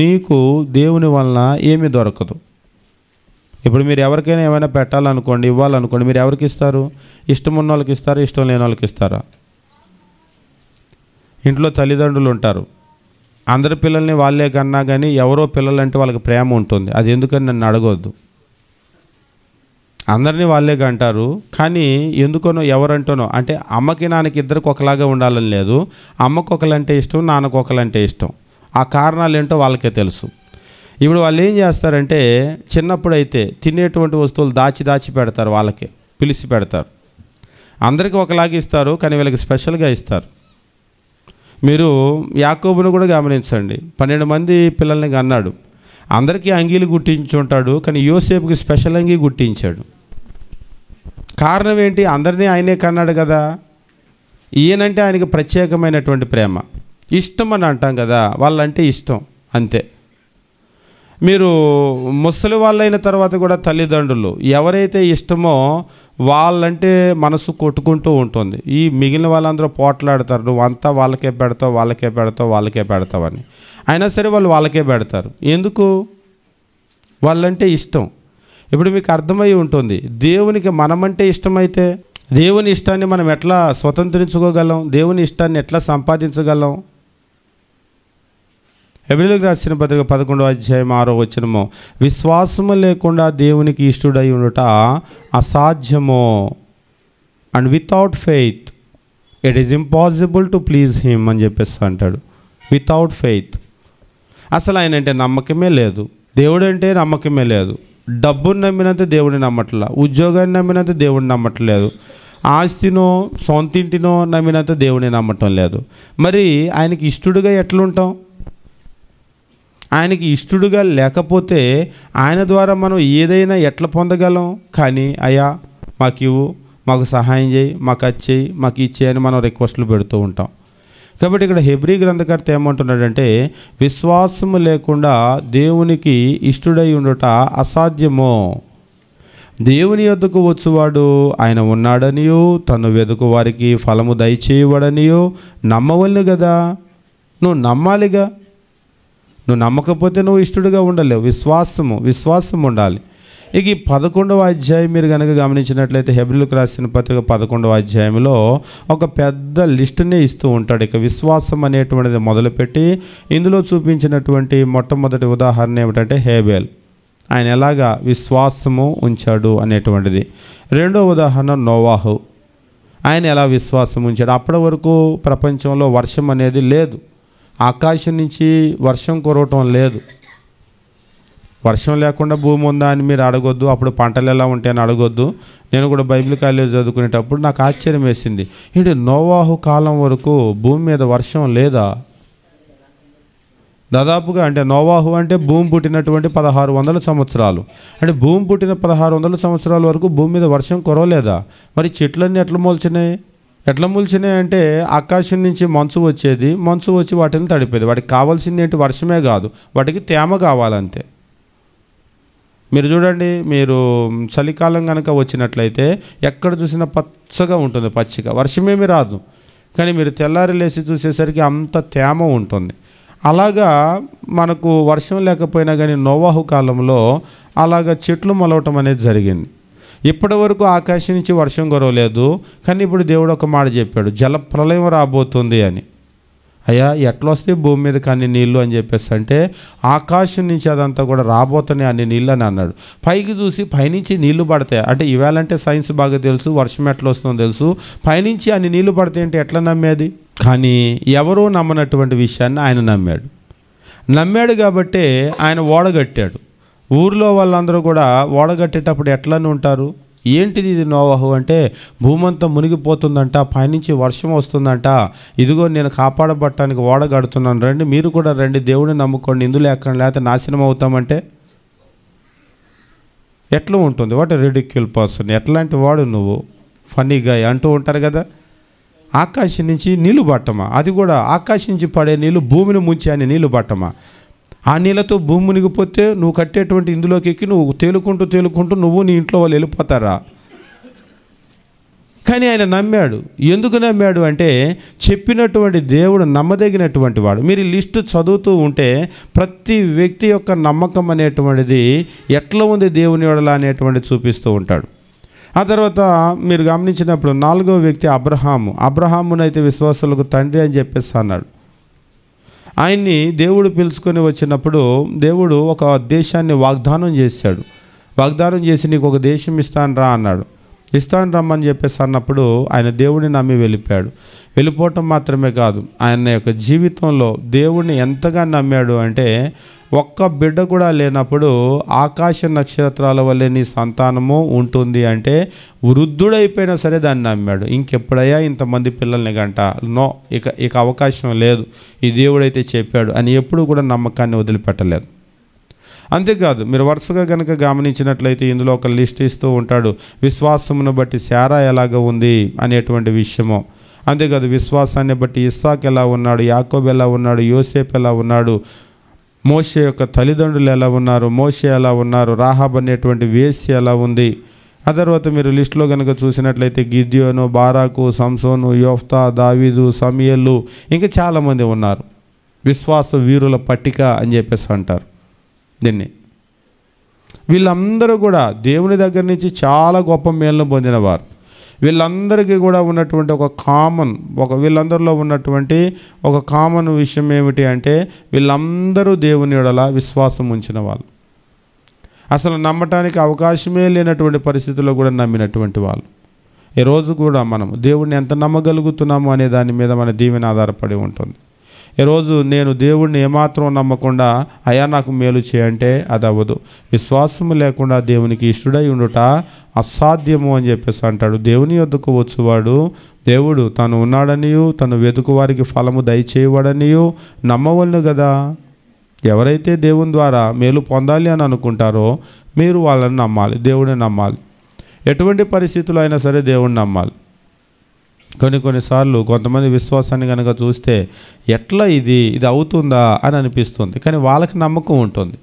నీకు దేవుని వలన ఏమీ దొరకదు ఇప్పుడు మీరు ఎవరికైనా ఏమైనా పెట్టాలనుకోండి ఇవ్వాలనుకోండి మీరు ఎవరికి ఇస్తారు ఇష్టం ఉన్న వాళ్ళకి ఇస్తారా ఇష్టం లేని వాళ్ళకి ఇస్తారా ఇంట్లో తల్లిదండ్రులు ఉంటారు అందరి పిల్లల్ని వాళ్ళే కన్నా కానీ ఎవరో పిల్లలంటే వాళ్ళకి ప్రేమ ఉంటుంది అది ఎందుకని నన్ను అడగొద్దు అందరినీ వాళ్ళే అంటారు కానీ ఎందుకనో ఎవరంటోనో అంటే అమ్మకి నాన్నకి ఇద్దరికి ఒకలాగా ఉండాలని లేదు అమ్మకు ఒకలంటే ఇష్టం నాన్నకు ఒకలంటే ఇష్టం ఆ కారణాలు ఏంటో వాళ్ళకే తెలుసు ఇప్పుడు వాళ్ళు ఏం చేస్తారంటే చిన్నప్పుడైతే తినేటువంటి వస్తువులు దాచి దాచి పెడతారు వాళ్ళకి పిలిచి పెడతారు అందరికీ ఒకలాగా ఇస్తారు కానీ వీళ్ళకి స్పెషల్గా ఇస్తారు మీరు యాకోబును కూడా గమనించండి పన్నెండు మంది పిల్లల్ని అన్నాడు అందరికీ అంగీలు గుట్టించుంటాడు కానీ యోసేపుకి స్పెషల్ అంగీ గుట్టించాడు కారణం ఏంటి అందరినీ ఆయనే కన్నాడు కదా ఈయనంటే ఆయనకి ప్రత్యేకమైనటువంటి ప్రేమ ఇష్టం అని అంటాం కదా వాళ్ళంటే ఇష్టం అంతే మీరు ముసలి వాళ్ళైన తర్వాత కూడా తల్లిదండ్రులు ఎవరైతే ఇష్టమో వాళ్ళంటే మనసు కొట్టుకుంటూ ఉంటుంది ఈ మిగిలిన వాళ్ళందరూ పోట్లాడతారు నువ్వు అంతా వాళ్ళకే పెడతావు వాళ్ళకే పెడతావు వాళ్ళకే పెడతావని అయినా సరే వాళ్ళు వాళ్ళకే పెడతారు ఎందుకు వాళ్ళంటే ఇష్టం ఇప్పుడు మీకు అర్థమై ఉంటుంది దేవునికి మనమంటే ఇష్టమైతే దేవుని ఇష్టాన్ని మనం ఎట్లా స్వతంత్రించుకోగలం దేవుని ఇష్టాన్ని ఎట్లా సంపాదించగలం ఎవరి రాసిన పత్రిక పదకొండో అధ్యాయం ఆరో వచ్చినమో విశ్వాసము లేకుండా దేవునికి ఇష్టడై ఉండట అసాధ్యమో and without faith it is impossible to please him అని చెప్పేసి అంటాడు వితౌట్ ఫెయిత్ అసలు ఆయన అంటే నమ్మకమే లేదు దేవుడు అంటే నమ్మకమే లేదు డబ్బును నమ్మినంత దేవుడిని నమ్మట్లా ఉద్యోగాన్ని నమ్మినంత దేవుడిని నమ్మట్లేదు ఆస్తినో సొంతింటినో నమ్మినంత దేవుడిని నమ్మటం లేదు మరి ఆయనకి ఇష్టడుగా ఎట్లుంటాం ఆయనకి ఇష్టడుగా లేకపోతే ఆయన ద్వారా మనం ఏదైనా ఎట్లా పొందగలం కానీ అయా మాకు ఇవ్వు మాకు సహాయం చేయి మాకు అది చేయి మాకు ఇచ్చేయని మనం రిక్వెస్ట్లు పెడుతూ ఉంటాం కాబట్టి ఇక్కడ హెబ్రి గ్రంథకర్త ఏమంటున్నాడంటే విశ్వాసము లేకుండా దేవునికి ఇష్టడై ఉండుట అసాధ్యము దేవుని వద్దకు వచ్చువాడు ఆయన ఉన్నాడనియో తను వెదుకు వారికి ఫలము దయచేయవాడనియో నమ్మవలను కదా నువ్వు నమ్మాలిగా నువ్వు నమ్మకపోతే నువ్వు ఇష్టడుగా ఉండలేవు విశ్వాసము విశ్వాసం ఉండాలి ఇక ఈ పదకొండవ అధ్యాయం మీరు కనుక గమనించినట్లయితే హెబ్రిల్కి రాసిన పత్రిక పదకొండవ అధ్యాయంలో ఒక పెద్ద లిస్టునే ఇస్తూ ఉంటాడు ఇక విశ్వాసం అనేటువంటిది మొదలుపెట్టి ఇందులో చూపించినటువంటి మొట్టమొదటి ఉదాహరణ ఏమిటంటే హేబేల్ ఆయన ఎలాగా విశ్వాసము ఉంచాడు అనేటువంటిది రెండో ఉదాహరణ నోవాహు ఆయన ఎలా విశ్వాసం ఉంచాడు అప్పటి వరకు ప్రపంచంలో వర్షం అనేది లేదు ఆకాశం నుంచి వర్షం కురవటం లేదు వర్షం లేకుండా భూమి ఉందా అని మీరు అడగొద్దు అప్పుడు పంటలు ఎలా ఉంటాయని అడగొద్దు నేను కూడా బైబిల్ కాలేజ్ చదువుకునేటప్పుడు నాకు ఆశ్చర్యం వేసింది ఏంటి నోవాహు కాలం వరకు భూమి మీద వర్షం లేదా దాదాపుగా అంటే నోవాహు అంటే భూమి పుట్టినటువంటి పదహారు వందల సంవత్సరాలు అంటే భూమి పుట్టిన పదహారు వందల సంవత్సరాల వరకు భూమి మీద వర్షం కురవలేదా మరి చెట్లన్నీ ఎట్లా మొలిచినాయి ఎట్లా మూల్చినాయి అంటే ఆకాశం నుంచి మంచు వచ్చేది మంచు వచ్చి వాటిని తడిపేది వాటికి కావాల్సింది ఏంటి వర్షమే కాదు వాటికి తేమ కావాలంతే మీరు చూడండి మీరు చలికాలం కనుక వచ్చినట్లయితే ఎక్కడ చూసినా పచ్చగా ఉంటుంది పచ్చిక వర్షమేమి రాదు కానీ మీరు తెల్లారి లేచి చూసేసరికి అంత తేమ ఉంటుంది అలాగా మనకు వర్షం లేకపోయినా కానీ నోవాహు కాలంలో అలాగ చెట్లు మొలవటం అనేది జరిగింది ఇప్పటి వరకు ఆకాశం నుంచి వర్షం కొరవలేదు కానీ ఇప్పుడు దేవుడు ఒక మాట చెప్పాడు జల ప్రళయం రాబోతుంది అని అయ్యా ఎట్లా వస్తే భూమి మీద కానీ నీళ్ళు అని చెప్పేసి అంటే ఆకాశం నుంచి అదంతా కూడా రాబోతున్నాయి అన్ని నీళ్ళు అని అన్నాడు పైకి చూసి పైనుంచి నీళ్లు పడతాయి అంటే ఇవాళంటే సైన్స్ బాగా తెలుసు వర్షం ఎట్లా వస్తుందో తెలుసు పైనుంచి అన్ని నీళ్లు పడతాయి అంటే ఎట్లా నమ్మేది కానీ ఎవరూ నమ్మనటువంటి విషయాన్ని ఆయన నమ్మాడు నమ్మాడు కాబట్టే ఆయన ఓడగట్టాడు ఊర్లో వాళ్ళందరూ కూడా ఓడగట్టేటప్పుడు ఎట్లని ఉంటారు ఏంటిది ఇది నోవాహు అంటే భూమంతా మునిగిపోతుందంట పైనుంచి వర్షం వస్తుందంట ఇదిగో నేను కాపాడబట్టడానికి ఓడగడుతున్నాను రండి మీరు కూడా రండి దేవుడిని నమ్ముకోండి ఇందులో ఎక్కడ లేకపోతే నాశనం అవుతామంటే ఎట్లా ఉంటుంది వాట్ రెడిక్యూల్ పర్సన్ ఎట్లాంటి వాడు నువ్వు ఫన్నీగా అంటూ ఉంటారు కదా ఆకాశం నుంచి నీళ్లు పట్టమా అది కూడా ఆకాశం నుంచి పడే నీళ్ళు భూమిని ముంచే అని నీళ్లు పట్టమా ఆ నీళ్ళతో భూమి మునిగిపోతే నువ్వు కట్టేటువంటి ఇందులోకి ఎక్కి నువ్వు తేలుకుంటూ తేలుకుంటూ నువ్వు నీ ఇంట్లో వాళ్ళు వెళ్ళిపోతారా కానీ ఆయన నమ్మాడు ఎందుకు నమ్మాడు అంటే చెప్పినటువంటి దేవుడు నమ్మదగినటువంటి వాడు మీరు లిస్టు చదువుతూ ఉంటే ప్రతి వ్యక్తి యొక్క నమ్మకం అనేటువంటిది ఎట్లా ఉంది దేవుని వాడలా అనేటువంటిది చూపిస్తూ ఉంటాడు ఆ తర్వాత మీరు గమనించినప్పుడు నాలుగో వ్యక్తి అబ్రహాము అబ్రహామునైతే విశ్వాసులకు తండ్రి అని చెప్పేసి అన్నాడు ఆయన్ని దేవుడు పిలుచుకొని వచ్చినప్పుడు దేవుడు ఒక దేశాన్ని వాగ్దానం చేశాడు వాగ్దానం చేసి నీకు ఒక దేశం ఇస్తాను రా అన్నాడు ఇస్తాను రమ్మని చెప్పేసి అన్నప్పుడు ఆయన దేవుడిని నమ్మి వెళ్ళిపోయాడు వెళ్ళిపోవటం మాత్రమే కాదు ఆయన యొక్క జీవితంలో దేవుడిని ఎంతగా నమ్మాడు అంటే ఒక్క బిడ్డ కూడా లేనప్పుడు ఆకాశ నక్షత్రాల వల్లే నీ సంతానము ఉంటుంది అంటే వృద్ధుడైపోయినా సరే దాన్ని నమ్మాడు ఇంకెప్పుడయ్యా ఇంతమంది పిల్లల్ని గంట నో ఇక ఇక అవకాశం లేదు ఈ దేవుడైతే చెప్పాడు అని ఎప్పుడు కూడా నమ్మకాన్ని వదిలిపెట్టలేదు అంతేకాదు మీరు వరుసగా కనుక గమనించినట్లయితే ఇందులో ఒక లిస్ట్ ఇస్తూ ఉంటాడు విశ్వాసమును బట్టి శారా ఎలాగ ఉంది అనేటువంటి విషయము అంతేకాదు విశ్వాసాన్ని బట్టి ఇస్సాక్ ఎలా ఉన్నాడు యాకోబ్ ఎలా ఉన్నాడు యోసేప్ ఎలా ఉన్నాడు మోస యొక్క తల్లిదండ్రులు ఎలా ఉన్నారు మోస ఎలా ఉన్నారు రాహాబ్ అనేటువంటి వేసి ఎలా ఉంది ఆ తర్వాత మీరు లిస్టులో కనుక చూసినట్లయితే గిద్యోను బారాకు సంసోను యోఫ్తా దావీదు సమీయలు ఇంకా చాలామంది ఉన్నారు విశ్వాస వీరుల పట్టిక అని చెప్పేసి అంటారు దీన్ని వీళ్ళందరూ కూడా దేవుని దగ్గర నుంచి చాలా గొప్ప మేలును పొందినవారు వీళ్ళందరికీ కూడా ఉన్నటువంటి ఒక కామన్ ఒక వీళ్ళందరిలో ఉన్నటువంటి ఒక కామన్ విషయం ఏమిటి అంటే వీళ్ళందరూ దేవుని ఎడల విశ్వాసం ఉంచిన వాళ్ళు అసలు నమ్మటానికి అవకాశమే లేనటువంటి పరిస్థితుల్లో కూడా నమ్మినటువంటి వాళ్ళు ఈరోజు కూడా మనం దేవుడిని ఎంత నమ్మగలుగుతున్నాము అనే దాని మీద మన దీవెన ఆధారపడి ఉంటుంది ఈరోజు నేను దేవుడిని ఏమాత్రం నమ్మకుండా అయా నాకు మేలు చేయంటే అది అవ్వదు విశ్వాసము లేకుండా దేవునికి ఇష్టడై ఉండుట అసాధ్యము అని చెప్పేసి అంటాడు దేవుని వద్దకు వచ్చేవాడు దేవుడు తను ఉన్నాడనియు తను వెతుకు వారికి ఫలము దయచేయవాడనియు నమ్మవలను కదా ఎవరైతే దేవుని ద్వారా మేలు పొందాలి అని అనుకుంటారో మీరు వాళ్ళని నమ్మాలి దేవుడిని నమ్మాలి ఎటువంటి పరిస్థితులు అయినా సరే దేవుడిని నమ్మాలి కొన్ని కొన్నిసార్లు కొంతమంది విశ్వాసాన్ని కనుక చూస్తే ఎట్లా ఇది ఇది అవుతుందా అని అనిపిస్తుంది కానీ వాళ్ళకి నమ్మకం ఉంటుంది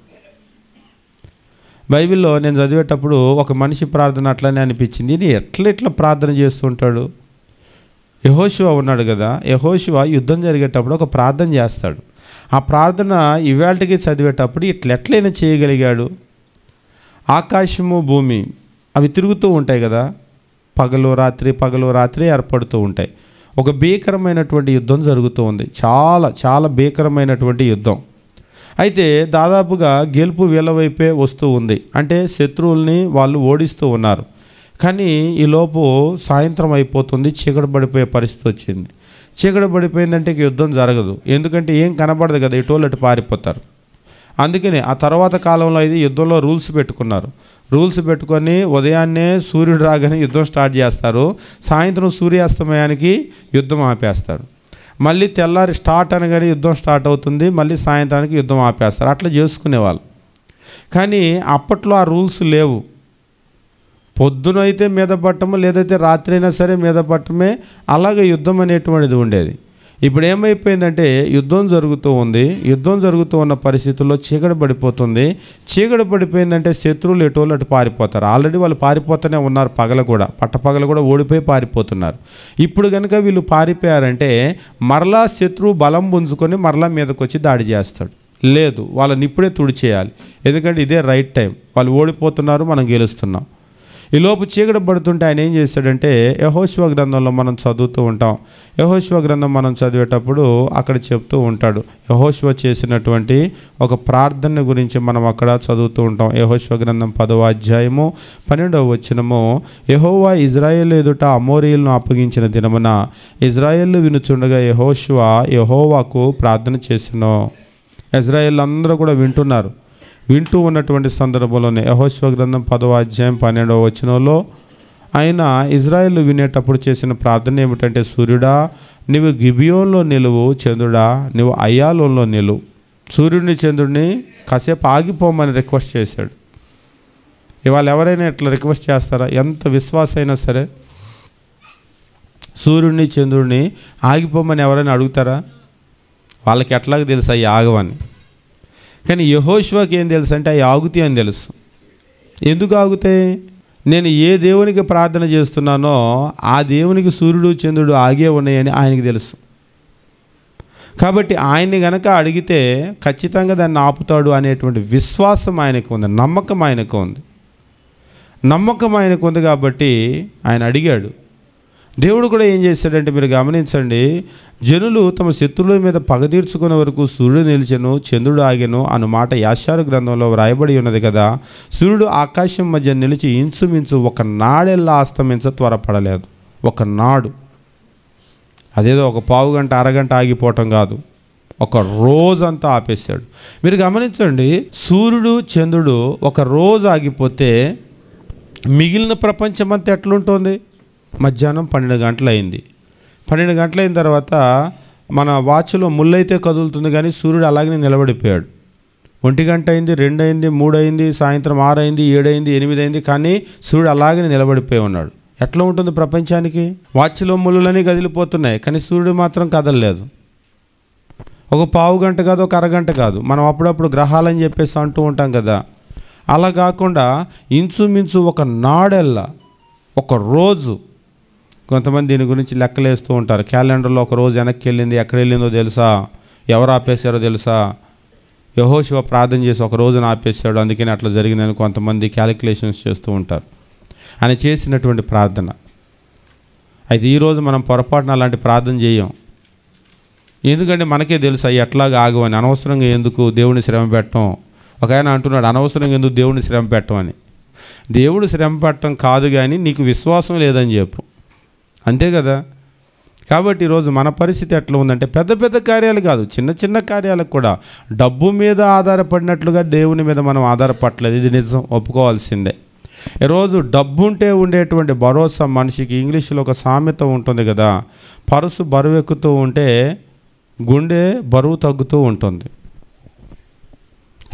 బైబిల్లో నేను చదివేటప్పుడు ఒక మనిషి ప్రార్థన అట్లనే అనిపించింది ఇది ఎట్లా ఇట్లా ప్రార్థన చేస్తుంటాడు యహోశివ ఉన్నాడు కదా యహోశివ యుద్ధం జరిగేటప్పుడు ఒక ప్రార్థన చేస్తాడు ఆ ప్రార్థన ఇవాళకి చదివేటప్పుడు ఇట్లెట్లైనా చేయగలిగాడు ఆకాశము భూమి అవి తిరుగుతూ ఉంటాయి కదా పగలు రాత్రి పగలు రాత్రి ఏర్పడుతూ ఉంటాయి ఒక భీకరమైనటువంటి యుద్ధం జరుగుతూ ఉంది చాలా చాలా భీకరమైనటువంటి యుద్ధం అయితే దాదాపుగా గెలుపు వీలవైపే వస్తూ ఉంది అంటే శత్రువుల్ని వాళ్ళు ఓడిస్తూ ఉన్నారు కానీ ఈలోపు సాయంత్రం అయిపోతుంది చీకటి పడిపోయే పరిస్థితి వచ్చింది చీకటి పడిపోయిందంటే యుద్ధం జరగదు ఎందుకంటే ఏం కనబడదు కదా ఇటోళ్ళు అటు పారిపోతారు అందుకని ఆ తర్వాత కాలంలో అయితే యుద్ధంలో రూల్స్ పెట్టుకున్నారు రూల్స్ పెట్టుకొని ఉదయాన్నే సూర్యుడు రాగానే యుద్ధం స్టార్ట్ చేస్తారు సాయంత్రం సూర్యాస్తమయానికి యుద్ధం ఆపేస్తారు మళ్ళీ తెల్లారి స్టార్ట్ అనగానే యుద్ధం స్టార్ట్ అవుతుంది మళ్ళీ సాయంత్రానికి యుద్ధం ఆపేస్తారు అట్లా చేసుకునేవాళ్ళు కానీ అప్పట్లో ఆ రూల్స్ లేవు పొద్దునైతే మీద పట్టము లేదైతే రాత్రి అయినా సరే మీద పట్టమే అలాగే యుద్ధం అనేటువంటిది ఉండేది ఇప్పుడు ఏమైపోయిందంటే యుద్ధం జరుగుతూ ఉంది యుద్ధం జరుగుతూ ఉన్న పరిస్థితుల్లో చీకటి పడిపోతుంది చీకటి పడిపోయిందంటే శత్రువులు ఎటువంటి అటు పారిపోతారు ఆల్రెడీ వాళ్ళు పారిపోతూనే ఉన్నారు పగల కూడా పట్టపగలు కూడా ఓడిపోయి పారిపోతున్నారు ఇప్పుడు కనుక వీళ్ళు పారిపోయారంటే మరలా శత్రువు బలం పుంజుకొని మరలా మీదకి వచ్చి దాడి చేస్తాడు లేదు వాళ్ళని ఇప్పుడే తుడిచేయాలి ఎందుకంటే ఇదే రైట్ టైం వాళ్ళు ఓడిపోతున్నారు మనం గెలుస్తున్నాం ఈ లోపు చీకటి పడుతుంటే ఆయన ఏం చేస్తాడంటే యహోశివ గ్రంథంలో మనం చదువుతూ ఉంటాం యహోశివ గ్రంథం మనం చదివేటప్పుడు అక్కడ చెప్తూ ఉంటాడు యహోశివ చేసినటువంటి ఒక ప్రార్థన గురించి మనం అక్కడ చదువుతూ ఉంటాం యహోశివ గ్రంథం పదవ అధ్యాయము పన్నెండవ వచ్చినము యహోవా ఇజ్రాయేల్ ఎదుట అమోరియల్ను అప్పగించిన దినమున ఇజ్రాయేల్ వినుచుండగా యహోశివ యహోవాకు ప్రార్థన చేసినో ఇజ్రాయేల్ అందరూ కూడా వింటున్నారు వింటూ ఉన్నటువంటి సందర్భంలోనే యహోశ్వ గ్రంథం పదవ అధ్యాయం పన్నెండవ వచనంలో ఆయన ఇజ్రాయెల్ వినేటప్పుడు చేసిన ప్రార్థన ఏమిటంటే సూర్యుడా నీవు గిబియోన్లో నిలువు చంద్రుడా నీవు అయ్యాలోన్లో నిలువు సూర్యుడిని చంద్రుడిని కాసేపు ఆగిపోమని రిక్వెస్ట్ చేశాడు ఇవాళ ఎవరైనా ఇట్లా రిక్వెస్ట్ చేస్తారా ఎంత విశ్వాస అయినా సరే సూర్యుడిని చంద్రుడిని ఆగిపోమని ఎవరైనా అడుగుతారా వాళ్ళకి ఎట్లాగ తెలుసు ఈ ఆగవని కానీ యహోశ్వకి ఏం తెలుసు అంటే అవి ఆగుతాయి అని తెలుసు ఎందుకు ఆగుతాయి నేను ఏ దేవునికి ప్రార్థన చేస్తున్నానో ఆ దేవునికి సూర్యుడు చంద్రుడు ఆగే ఉన్నాయని ఆయనకి తెలుసు కాబట్టి ఆయన్ని గనక అడిగితే ఖచ్చితంగా దాన్ని ఆపుతాడు అనేటువంటి విశ్వాసం ఆయనకు ఉంది నమ్మకం ఆయనకు ఉంది నమ్మకం ఆయనకు ఉంది కాబట్టి ఆయన అడిగాడు దేవుడు కూడా ఏం చేశాడంటే మీరు గమనించండి జనులు తమ శత్రువుల మీద పగ తీర్చుకునే వరకు సూర్యుడు నిలిచను చంద్రుడు ఆగెను అను మాట యాశారు గ్రంథంలో వ్రాయబడి ఉన్నది కదా సూర్యుడు ఆకాశం మధ్య నిలిచి ఇంచుమించు ఒక నాడెల్లా అస్తమించ త్వరపడలేదు ఒక నాడు అదేదో ఒక పావు గంట అరగంట ఆగిపోవటం కాదు ఒక రోజంతా ఆపేశాడు మీరు గమనించండి సూర్యుడు చంద్రుడు ఒక రోజు ఆగిపోతే మిగిలిన ప్రపంచం అంతా ఎట్లుంటుంది మధ్యాహ్నం పన్నెండు గంటలు అయింది పన్నెండు గంటలు అయిన తర్వాత మన వాచ్లో ముళ్ళైతే కదులుతుంది కానీ సూర్యుడు అలాగనే నిలబడిపోయాడు ఒంటి గంట అయింది రెండు అయింది మూడు అయింది సాయంత్రం ఆరు అయింది ఏడు అయింది ఎనిమిది అయింది కానీ సూర్యుడు అలాగనే నిలబడిపోయి ఉన్నాడు ఎట్లా ఉంటుంది ప్రపంచానికి వాచ్లో ముళ్ళులని కదిలిపోతున్నాయి కానీ సూర్యుడు మాత్రం కదలలేదు ఒక పావు గంట కాదు ఒక అరగంట కాదు మనం అప్పుడప్పుడు గ్రహాలని చెప్పేసి అంటూ ఉంటాం కదా అలా కాకుండా ఇంచుమించు ఒక నాడెల్లా ఒక రోజు కొంతమంది దీని గురించి లెక్కలేస్తూ ఉంటారు క్యాలెండర్లో ఒక రోజు వెనక్కి వెళ్ళింది ఎక్కడ వెళ్ళిందో తెలుసా ఎవరు ఆపేశారో తెలుసా యహోశివ ప్రార్థన చేసి ఒక రోజున ఆపేశాడు అందుకని అట్లా జరిగిందని కొంతమంది క్యాలిక్యులేషన్స్ చేస్తూ ఉంటారు ఆయన చేసినటువంటి ప్రార్థన అయితే ఈరోజు మనం పొరపాటున అలాంటి ప్రార్థన చేయం ఎందుకంటే మనకే తెలుసు అవి ఎట్లాగా ఆగవని అనవసరంగా ఎందుకు దేవుని శ్రమ పెట్టడం ఒక ఆయన అంటున్నాడు అనవసరంగా ఎందుకు దేవుని శ్రమ పెట్టమని అని దేవుడు శ్రమ పెట్టడం కాదు కానీ నీకు విశ్వాసం లేదని చెప్పు అంతే కదా కాబట్టి ఈరోజు మన పరిస్థితి ఎట్లా ఉందంటే పెద్ద పెద్ద కార్యాలు కాదు చిన్న చిన్న కార్యాలకు కూడా డబ్బు మీద ఆధారపడినట్లుగా దేవుని మీద మనం ఆధారపడలేదు ఇది నిజం ఒప్పుకోవాల్సిందే ఈరోజు డబ్బుంటే ఉండేటువంటి భరోసా మనిషికి ఇంగ్లీష్లో ఒక సామెత ఉంటుంది కదా పరుసు బరువెక్కుతూ ఉంటే గుండె బరువు తగ్గుతూ ఉంటుంది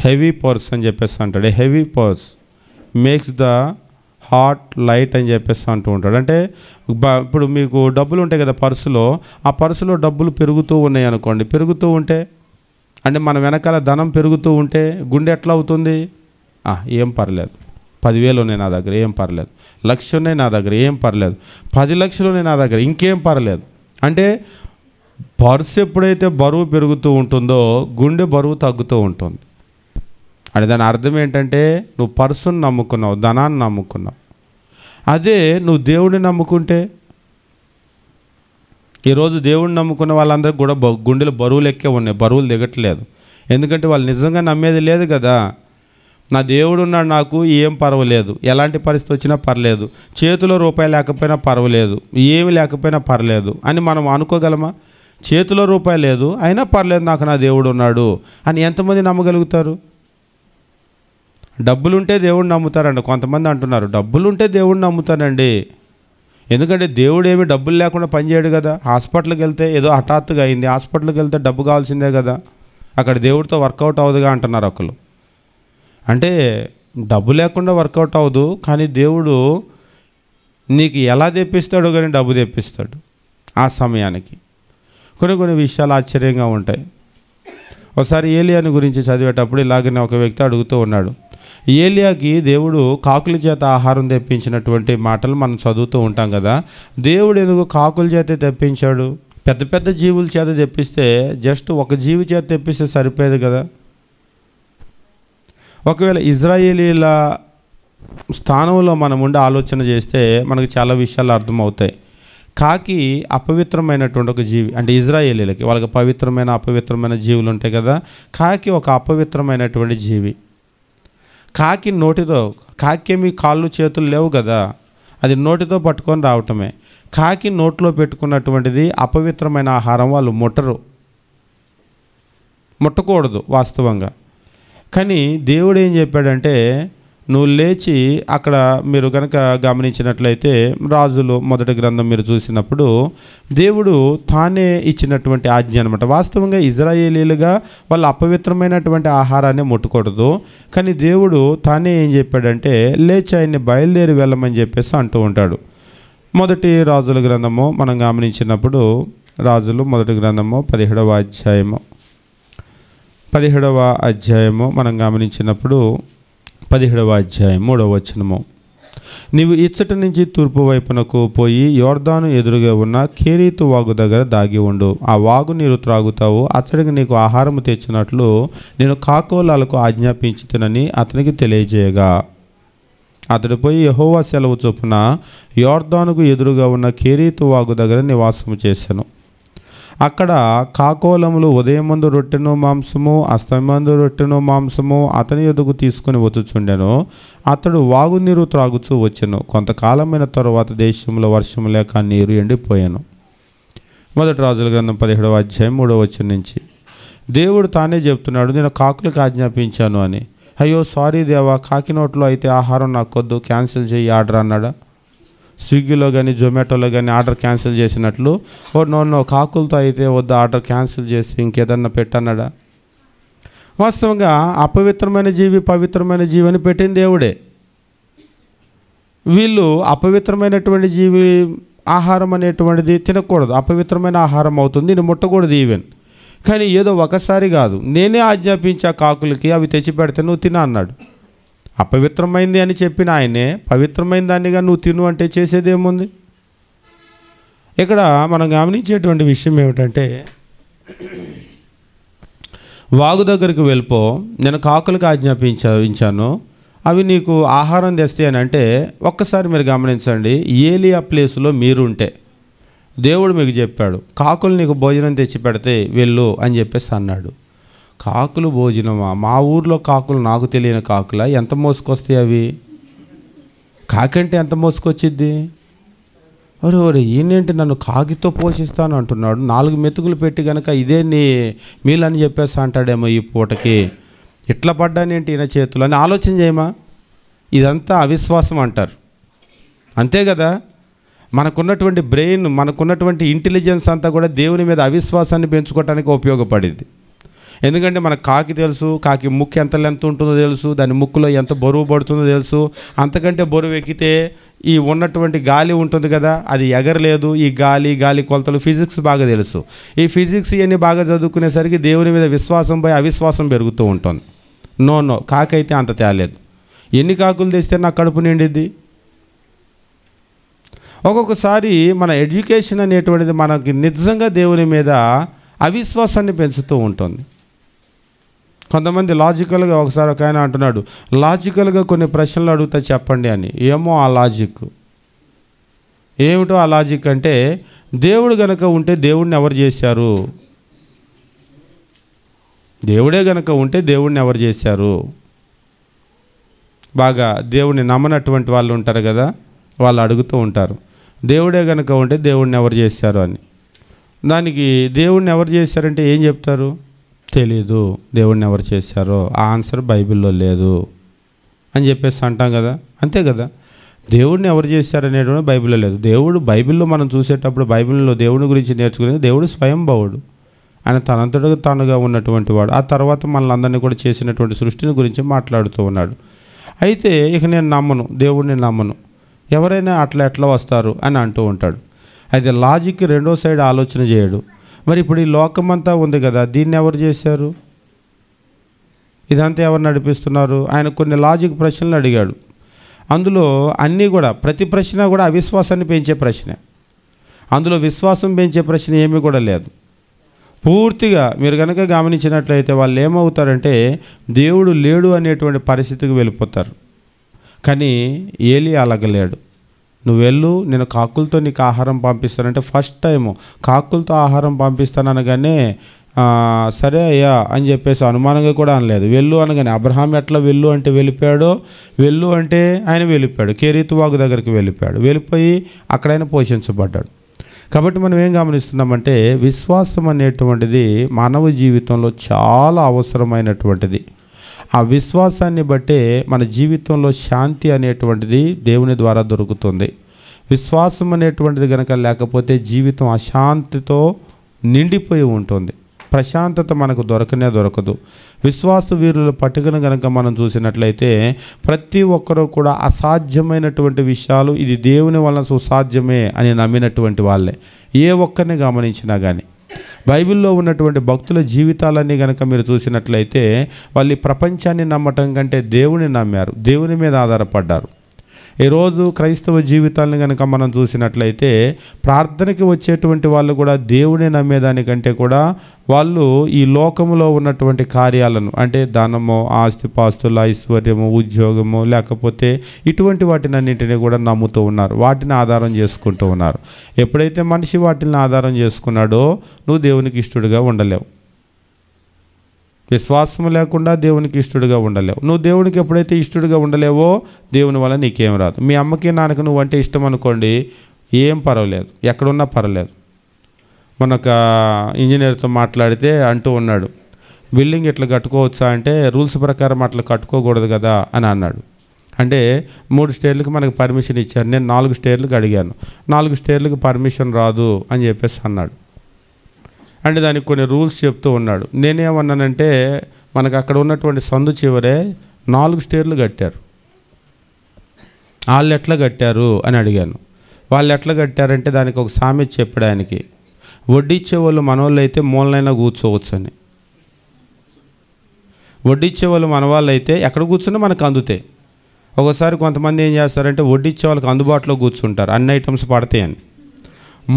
హెవీ పర్స్ అని చెప్పేసి అంటాడు heavy purse makes the heart light అని చెప్పేసి అంటూ ఉంటాడు అంటే ఇప్పుడు మీకు డబ్బులు ఉంటాయి కదా పర్సులో ఆ పర్సులో డబ్బులు పెరుగుతూ ఉన్నాయి అనుకోండి పెరుగుతూ ఉంటే అంటే మన వెనకాల ధనం పెరుగుతూ ఉంటే గుండె ఎట్లా అవుతుంది ఏం పర్లేదు పదివేలు ఉన్నాయి నా దగ్గర ఏం పర్లేదు లక్ష ఉన్నాయి నా దగ్గర ఏం పర్లేదు పది లక్షలు ఉన్నాయి నా దగ్గర ఇంకేం పర్లేదు అంటే పర్సు ఎప్పుడైతే బరువు పెరుగుతూ ఉంటుందో గుండె బరువు తగ్గుతూ ఉంటుంది అంటే దాని అర్థం ఏంటంటే నువ్వు పర్సును నమ్ముకున్నావు ధనాన్ని నమ్ముకున్నావు అదే నువ్వు దేవుడిని నమ్ముకుంటే ఈరోజు దేవుడిని నమ్ముకున్న వాళ్ళందరికీ కూడా బ గుండెలు బరువులు ఎక్కే ఉన్నాయి బరువులు దిగట్లేదు ఎందుకంటే వాళ్ళు నిజంగా నమ్మేది లేదు కదా నా దేవుడు ఉన్నాడు నాకు ఏం పర్వాలేదు ఎలాంటి పరిస్థితి వచ్చినా పర్లేదు చేతిలో రూపాయి లేకపోయినా పర్వాలేదు ఏమి లేకపోయినా పర్లేదు అని మనం అనుకోగలమా చేతిలో రూపాయి లేదు అయినా పర్లేదు నాకు నా దేవుడు ఉన్నాడు అని ఎంతమంది నమ్మగలుగుతారు డబ్బులుంటే దేవుడిని నమ్ముతారండి కొంతమంది అంటున్నారు డబ్బులుంటే దేవుడిని నమ్ముతానండి ఎందుకంటే దేవుడు ఏమి డబ్బులు లేకుండా పనిచేయడు కదా హాస్పిటల్కి వెళ్తే ఏదో హఠాత్తుగా అయింది హాస్పిటల్కి వెళ్తే డబ్బు కావాల్సిందే కదా అక్కడ దేవుడితో వర్కౌట్ అవ్వదుగా అంటున్నారు ఒకరు అంటే డబ్బు లేకుండా వర్కౌట్ అవ్వదు కానీ దేవుడు నీకు ఎలా తెప్పిస్తాడో కానీ డబ్బు తెప్పిస్తాడు ఆ సమయానికి కొన్ని కొన్ని విషయాలు ఆశ్చర్యంగా ఉంటాయి ఒకసారి ఏలియాని గురించి చదివేటప్పుడు ఇలాగనే ఒక వ్యక్తి అడుగుతూ ఉన్నాడు ఏలియాకి దేవుడు కాకుల చేత ఆహారం తెప్పించినటువంటి మాటలు మనం చదువుతూ ఉంటాం కదా దేవుడు ఎందుకు కాకుల చేత తెప్పించాడు పెద్ద పెద్ద జీవుల చేత తెప్పిస్తే జస్ట్ ఒక జీవి చేత తెప్పిస్తే సరిపోయేది కదా ఒకవేళ ఇజ్రాయేలీల స్థానంలో మనం ఉండి ఆలోచన చేస్తే మనకు చాలా విషయాలు అర్థమవుతాయి కాకి అపవిత్రమైనటువంటి ఒక జీవి అంటే ఇజ్రాయేలీలకి వాళ్ళకి పవిత్రమైన అపవిత్రమైన జీవులు ఉంటాయి కదా కాకి ఒక అపవిత్రమైనటువంటి జీవి కాకి నోటితో మీ కాళ్ళు చేతులు లేవు కదా అది నోటితో పట్టుకొని రావటమే కాకి నోట్లో పెట్టుకున్నటువంటిది అపవిత్రమైన ఆహారం వాళ్ళు ముట్టరు ముట్టకూడదు వాస్తవంగా కానీ దేవుడు ఏం చెప్పాడంటే నువ్వు లేచి అక్కడ మీరు కనుక గమనించినట్లయితే రాజులు మొదటి గ్రంథం మీరు చూసినప్పుడు దేవుడు తానే ఇచ్చినటువంటి ఆజ్ఞ అనమాట వాస్తవంగా ఇజ్రాయేలీలుగా వాళ్ళు అపవిత్రమైనటువంటి ఆహారాన్ని ముట్టకూడదు కానీ దేవుడు తానే ఏం చెప్పాడంటే లేచి ఆయన్ని బయలుదేరి వెళ్ళమని చెప్పేసి అంటూ ఉంటాడు మొదటి రాజుల గ్రంథము మనం గమనించినప్పుడు రాజులు మొదటి గ్రంథము పదిహేడవ అధ్యాయము పదిహేడవ అధ్యాయము మనం గమనించినప్పుడు పదిహేడవ అధ్యాయం మూడవ వచనము నీవు ఇచ్చట నుంచి తూర్పు వైపునకు పోయి యోర్దాను ఎదురుగా ఉన్న కేరీతు వాగు దగ్గర దాగి ఉండు ఆ వాగు నీరు త్రాగుతావు అతడికి నీకు ఆహారము తెచ్చినట్లు నేను కాకోలాలకు ఆజ్ఞాపించుతునని అతనికి తెలియజేయగా అతడు పోయి యహోవా సెలవు చొప్పున యోర్దానుకు ఎదురుగా ఉన్న కేరీతు వాగు దగ్గర నివాసము చేశాను అక్కడ కాకోలములు ఉదయమందు రొట్టెను మాంసము అస్తమందు రొట్టెను మాంసము అతని ఎదుగు తీసుకుని వచ్చుచుండెను అతడు వాగునీరు త్రాగుచూ వచ్చాను కొంతకాలమైన తరువాత దేశంలో వర్షం లేక నీరు ఎండిపోయాను మొదటి రాజుల గ్రంథం పదిహేడవ అధ్యాయం మూడవ వచ్చిన నుంచి దేవుడు తానే చెప్తున్నాడు నేను కాకులకు ఆజ్ఞాపించాను అని అయ్యో సారీ దేవా కాకినోట్లో అయితే ఆహారం నాకొద్దు క్యాన్సిల్ చేయి ఆర్డర్ అన్నాడా స్విగ్గీలో కానీ జొమాటోలో కానీ ఆర్డర్ క్యాన్సిల్ చేసినట్లు ఓ నో నో కాకులతో అయితే వద్దు ఆర్డర్ క్యాన్సిల్ చేసి ఇంకేదన్నా పెట్టన్నాడా వాస్తవంగా అపవిత్రమైన జీవి పవిత్రమైన జీవిని పెట్టింది దేవుడే వీళ్ళు అపవిత్రమైనటువంటి జీవి ఆహారం అనేటువంటిది తినకూడదు అపవిత్రమైన ఆహారం అవుతుంది నేను ముట్టకూడదు ఈవెన్ కానీ ఏదో ఒకసారి కాదు నేనే ఆజ్ఞాపించే కాకులకి అవి తెచ్చి పెడితే నువ్వు తిన అన్నాడు అపవిత్రమైంది అని చెప్పిన ఆయనే పవిత్రమైన దాన్నిగా నువ్వు తిను అంటే చేసేదేముంది ఇక్కడ మనం గమనించేటువంటి విషయం ఏమిటంటే వాగు దగ్గరికి వెళ్ళిపో నేను కాకులకు ఆజ్ఞాపించాను అవి నీకు ఆహారం తెస్తాయి అని అంటే ఒక్కసారి మీరు గమనించండి ఏలియా ప్లేస్లో మీరుంటే దేవుడు మీకు చెప్పాడు కాకులు నీకు భోజనం తెచ్చి పెడితే వెళ్ళు అని చెప్పేసి అన్నాడు కాకులు భోజనమా మా ఊర్లో కాకులు నాకు తెలియని కాకుల ఎంత మోసుకొస్తాయి అవి కాకంటే ఎంత మోసుకొచ్చిద్ది ఒరే ఒరే ఈయనేంటి నన్ను కాకితో పోషిస్తాను అంటున్నాడు నాలుగు మెతుకులు పెట్టి గనక ఇదే నీ మీలని చెప్పేసి అంటాడేమో ఈ పూటకి ఇట్లా పడ్డానేంటి ఈయన చేతులు అని ఆలోచన చేయమా ఇదంతా అవిశ్వాసం అంటారు అంతే కదా మనకున్నటువంటి బ్రెయిన్ మనకున్నటువంటి ఇంటెలిజెన్స్ అంతా కూడా దేవుని మీద అవిశ్వాసాన్ని పెంచుకోవడానికి ఉపయోగపడింది ఎందుకంటే మన కాకి తెలుసు కాకి ముక్కు ఎంత లెంత్ ఉంటుందో తెలుసు దాని ముక్కులో ఎంత బరువు పడుతుందో తెలుసు అంతకంటే బరువు ఎక్కితే ఈ ఉన్నటువంటి గాలి ఉంటుంది కదా అది ఎగరలేదు ఈ గాలి గాలి కొలతలు ఫిజిక్స్ బాగా తెలుసు ఈ ఫిజిక్స్ ఇవన్నీ బాగా చదువుకునేసరికి దేవుని మీద విశ్వాసంపై అవిశ్వాసం పెరుగుతూ ఉంటుంది నో నో అయితే అంత తేలేదు ఎన్ని కాకులు తెస్తే నా కడుపు నిండిద్ది ఒక్కొక్కసారి మన ఎడ్యుకేషన్ అనేటువంటిది మనకి నిజంగా దేవుని మీద అవిశ్వాసాన్ని పెంచుతూ ఉంటుంది కొంతమంది లాజికల్గా ఒకసారి ఒక ఆయన అంటున్నాడు లాజికల్గా కొన్ని ప్రశ్నలు అడుగుతా చెప్పండి అని ఏమో ఆ లాజిక్ ఏమిటో ఆ లాజిక్ అంటే దేవుడు గనక ఉంటే దేవుడిని ఎవరు చేశారు దేవుడే గనక ఉంటే దేవుడిని ఎవరు చేశారు బాగా దేవుడిని నమ్మనటువంటి వాళ్ళు ఉంటారు కదా వాళ్ళు అడుగుతూ ఉంటారు దేవుడే గనక ఉంటే దేవుడిని ఎవరు చేశారు అని దానికి దేవుడిని ఎవరు చేశారంటే ఏం చెప్తారు తెలీదు దేవుడిని ఎవరు చేశారో ఆ ఆన్సర్ బైబిల్లో లేదు అని చెప్పేసి అంటాం కదా అంతే కదా దేవుడిని ఎవరు చేశారనేటువంటి బైబిల్లో లేదు దేవుడు బైబిల్లో మనం చూసేటప్పుడు బైబిల్లో దేవుడి గురించి నేర్చుకునేది దేవుడు స్వయంభవుడు ఆయన తనంతటి తానుగా ఉన్నటువంటి వాడు ఆ తర్వాత మనల్ని కూడా చేసినటువంటి సృష్టిని గురించి మాట్లాడుతూ ఉన్నాడు అయితే ఇక నేను నమ్మను దేవుడిని నమ్మను ఎవరైనా అట్లా ఎట్లా వస్తారు అని అంటూ ఉంటాడు అయితే లాజిక్ రెండో సైడ్ ఆలోచన చేయడు మరి ఇప్పుడు ఈ లోకమంతా ఉంది కదా దీన్ని ఎవరు చేశారు ఇదంతా ఎవరు నడిపిస్తున్నారు ఆయన కొన్ని లాజిక్ ప్రశ్నలు అడిగాడు అందులో అన్నీ కూడా ప్రతి ప్రశ్న కూడా అవిశ్వాసాన్ని పెంచే ప్రశ్న అందులో విశ్వాసం పెంచే ప్రశ్న ఏమీ కూడా లేదు పూర్తిగా మీరు కనుక గమనించినట్లయితే వాళ్ళు ఏమవుతారంటే దేవుడు లేడు అనేటువంటి పరిస్థితికి వెళ్ళిపోతారు కానీ ఏలి అలగలేడు నువ్వు వెళ్ళు నేను కాకులతో నీకు ఆహారం పంపిస్తానంటే ఫస్ట్ టైము కాకులతో ఆహారం పంపిస్తాను అనగానే సరే అయ్యా అని చెప్పేసి అనుమానంగా కూడా అనలేదు వెళ్ళు అనగానే అబ్రహాం ఎట్లా వెళ్ళు అంటే వెళ్ళిపోయాడో వెళ్ళు అంటే ఆయన వెళ్ళిపోయాడు కేరీతువాగు దగ్గరికి వెళ్ళిపోయాడు వెళ్ళిపోయి అక్కడ ఆయన పోషించబడ్డాడు కాబట్టి మనం ఏం గమనిస్తున్నామంటే విశ్వాసం అనేటువంటిది మానవ జీవితంలో చాలా అవసరమైనటువంటిది ఆ విశ్వాసాన్ని బట్టే మన జీవితంలో శాంతి అనేటువంటిది దేవుని ద్వారా దొరుకుతుంది విశ్వాసం అనేటువంటిది కనుక లేకపోతే జీవితం అశాంతితో నిండిపోయి ఉంటుంది ప్రశాంతత మనకు దొరకనే దొరకదు విశ్వాస వీరుల పట్టుకను కనుక మనం చూసినట్లయితే ప్రతి ఒక్కరూ కూడా అసాధ్యమైనటువంటి విషయాలు ఇది దేవుని వలన సుసాధ్యమే అని నమ్మినటువంటి వాళ్ళే ఏ ఒక్కరిని గమనించినా కానీ బైబిల్లో ఉన్నటువంటి భక్తుల జీవితాలన్నీ కనుక మీరు చూసినట్లయితే వాళ్ళు ప్రపంచాన్ని నమ్మటం కంటే దేవుని నమ్మారు దేవుని మీద ఆధారపడ్డారు ఈరోజు క్రైస్తవ జీవితాలను కనుక మనం చూసినట్లయితే ప్రార్థనకి వచ్చేటువంటి వాళ్ళు కూడా దేవుని నమ్మేదానికంటే కూడా వాళ్ళు ఈ లోకంలో ఉన్నటువంటి కార్యాలను అంటే ధనము ఆస్తిపాస్తుల ఐశ్వర్యము ఉద్యోగము లేకపోతే ఇటువంటి వాటిని అన్నింటినీ కూడా నమ్ముతూ ఉన్నారు వాటిని ఆధారం చేసుకుంటూ ఉన్నారు ఎప్పుడైతే మనిషి వాటిని ఆధారం చేసుకున్నాడో నువ్వు దేవునికి ఇష్టడుగా ఉండలేవు విశ్వాసం లేకుండా దేవునికి ఇష్టడుగా ఉండలేవు నువ్వు దేవునికి ఎప్పుడైతే ఇష్టడుగా ఉండలేవో దేవుని వల్ల నీకేం రాదు మీ అమ్మకి నాన్నకి నువ్వు అంటే ఇష్టం అనుకోండి ఏం పర్వాలేదు ఎక్కడున్నా పర్వాలేదు మనొక ఇంజనీర్తో మాట్లాడితే అంటూ ఉన్నాడు బిల్డింగ్ ఇట్లా కట్టుకోవచ్చా అంటే రూల్స్ ప్రకారం అట్లా కట్టుకోకూడదు కదా అని అన్నాడు అంటే మూడు స్టేర్లకు మనకు పర్మిషన్ ఇచ్చారు నేను నాలుగు స్టేర్లకు అడిగాను నాలుగు స్టేర్లకు పర్మిషన్ రాదు అని చెప్పేసి అన్నాడు అండ్ దానికి కొన్ని రూల్స్ చెప్తూ ఉన్నాడు నేనేమన్నానంటే మనకు అక్కడ ఉన్నటువంటి సందు చివరే నాలుగు స్టేర్లు కట్టారు వాళ్ళు ఎట్లా కట్టారు అని అడిగాను వాళ్ళు ఎట్లా కట్టారంటే దానికి ఒక సామెత చెప్పాడు ఆయనకి వడ్డిచ్చే వాళ్ళు మనవాళ్ళు అయితే మూలనైనా కూర్చోవచ్చు అని వడ్డిచ్చే వాళ్ళు మనవాళ్ళు అయితే ఎక్కడ కూర్చున్నా మనకు అందుతాయి ఒకసారి కొంతమంది ఏం చేస్తారంటే వడ్డిచ్చే వాళ్ళకి అందుబాటులో కూర్చుంటారు అన్ని ఐటమ్స్ పడతాయని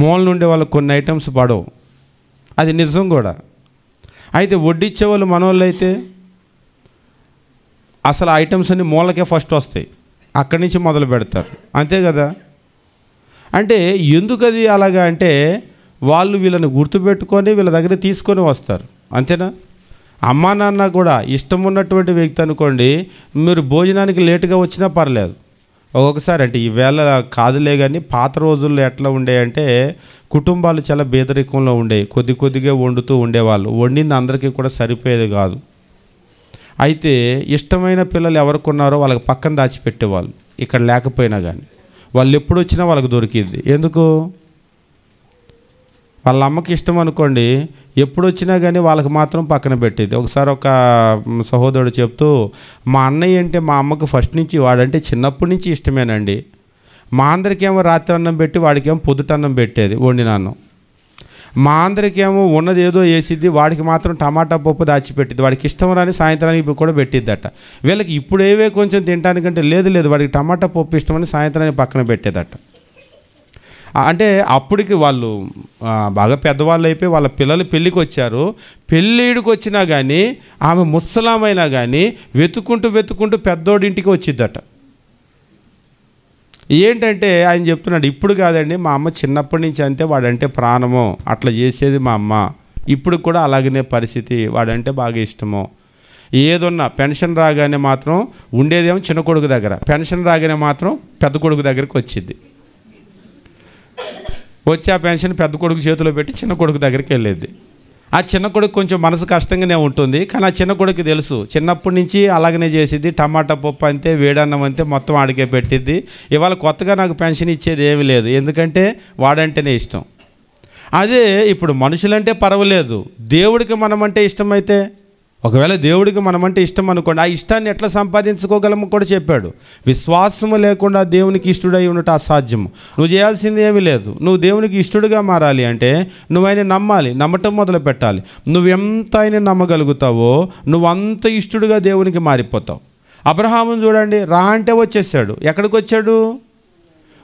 మూల నుండి వాళ్ళకి కొన్ని ఐటమ్స్ పడవు అది నిజం కూడా అయితే వడ్డిచ్చే వాళ్ళు మనోళ్ళు అయితే అసలు ఐటమ్స్ అన్ని మూలకే ఫస్ట్ వస్తాయి అక్కడి నుంచి మొదలు పెడతారు అంతే కదా అంటే ఎందుకు అది అలాగా అంటే వాళ్ళు వీళ్ళని గుర్తుపెట్టుకొని వీళ్ళ దగ్గర తీసుకొని వస్తారు అంతేనా అమ్మా నాన్న కూడా ఇష్టం ఉన్నటువంటి వ్యక్తి అనుకోండి మీరు భోజనానికి లేటుగా వచ్చినా పర్లేదు ఒక్కొక్కసారి అంటే ఈవేళ కాదులే కానీ పాత రోజుల్లో ఎట్లా ఉండే అంటే కుటుంబాలు చాలా బేదరికంలో ఉండే కొద్ది కొద్దిగా వండుతూ ఉండేవాళ్ళు వండింది అందరికీ కూడా సరిపోయేది కాదు అయితే ఇష్టమైన పిల్లలు ఎవరికి ఉన్నారో వాళ్ళకి పక్కన దాచిపెట్టేవాళ్ళు ఇక్కడ లేకపోయినా కానీ వాళ్ళు ఎప్పుడు వచ్చినా వాళ్ళకి దొరికింది ఎందుకు వాళ్ళ అమ్మకి ఇష్టం అనుకోండి ఎప్పుడు వచ్చినా కానీ వాళ్ళకి మాత్రం పక్కన పెట్టేది ఒకసారి ఒక సహోదరుడు చెప్తూ మా అన్నయ్య అంటే మా అమ్మకు ఫస్ట్ నుంచి వాడంటే చిన్నప్పటి నుంచి ఇష్టమేనండి మా అందరికేమో రాత్రి అన్నం పెట్టి వాడికేమో పొద్దుటన్నం పెట్టేది వండిన అన్నం మా అందరికేమో ఉన్నది ఏదో వేసిద్ది వాడికి మాత్రం టమాటా పప్పు దాచిపెట్టింది వాడికి ఇష్టం రాని సాయంత్రానికి కూడా పెట్టిద్దట వీళ్ళకి ఇప్పుడేవే కొంచెం తినడానికంటే లేదు లేదు వాడికి టమాటా పప్పు ఇష్టమని సాయంత్రానికి పక్కన పెట్టేదట అంటే అప్పటికి వాళ్ళు బాగా పెద్దవాళ్ళు అయిపోయి వాళ్ళ పిల్లలు పెళ్ళికి వచ్చారు పెళ్ళిడికి వచ్చినా కానీ ఆమె ముస్సలామైనా కానీ వెతుక్కుంటూ వెతుకుంటూ పెద్దోడింటికి వచ్చిద్దట ఏంటంటే ఆయన చెప్తున్నాడు ఇప్పుడు కాదండి మా అమ్మ చిన్నప్పటి నుంచి అంతే వాడంటే ప్రాణము అట్లా చేసేది మా అమ్మ ఇప్పుడు కూడా అలాగనే పరిస్థితి వాడంటే బాగా ఇష్టము ఏదున్నా పెన్షన్ రాగానే మాత్రం ఉండేదేమో చిన్న కొడుకు దగ్గర పెన్షన్ రాగానే మాత్రం పెద్ద కొడుకు దగ్గరికి వచ్చింది వచ్చి ఆ పెన్షన్ పెద్ద కొడుకు చేతిలో పెట్టి చిన్న కొడుకు దగ్గరికి వెళ్ళేది ఆ చిన్న కొడుకు కొంచెం మనసు కష్టంగానే ఉంటుంది కానీ ఆ చిన్న కొడుకు తెలుసు చిన్నప్పటి నుంచి అలాగనే చేసిద్ది టమాటా పప్పు అంతే వేడన్నం అంతే మొత్తం ఆడికే పెట్టిద్ది ఇవాళ కొత్తగా నాకు పెన్షన్ ఇచ్చేది ఏమి లేదు ఎందుకంటే వాడంటేనే ఇష్టం అదే ఇప్పుడు మనుషులంటే పర్వాలేదు దేవుడికి మనమంటే ఇష్టమైతే ఒకవేళ దేవుడికి మనమంటే ఇష్టం అనుకోండి ఆ ఇష్టాన్ని ఎట్లా సంపాదించుకోగలము కూడా చెప్పాడు విశ్వాసము లేకుండా దేవునికి ఇష్టడై ఉండటం అసాధ్యం నువ్వు చేయాల్సింది ఏమీ లేదు నువ్వు దేవునికి ఇష్టడుగా మారాలి అంటే నువ్వు ఆయన నమ్మాలి నమ్మటం మొదలు పెట్టాలి నువ్వెంత ఆయన నమ్మగలుగుతావో నువ్వు అంత ఇష్టడుగా దేవునికి మారిపోతావు అబ్రహామును చూడండి రా అంటే వచ్చేసాడు ఎక్కడికి వచ్చాడు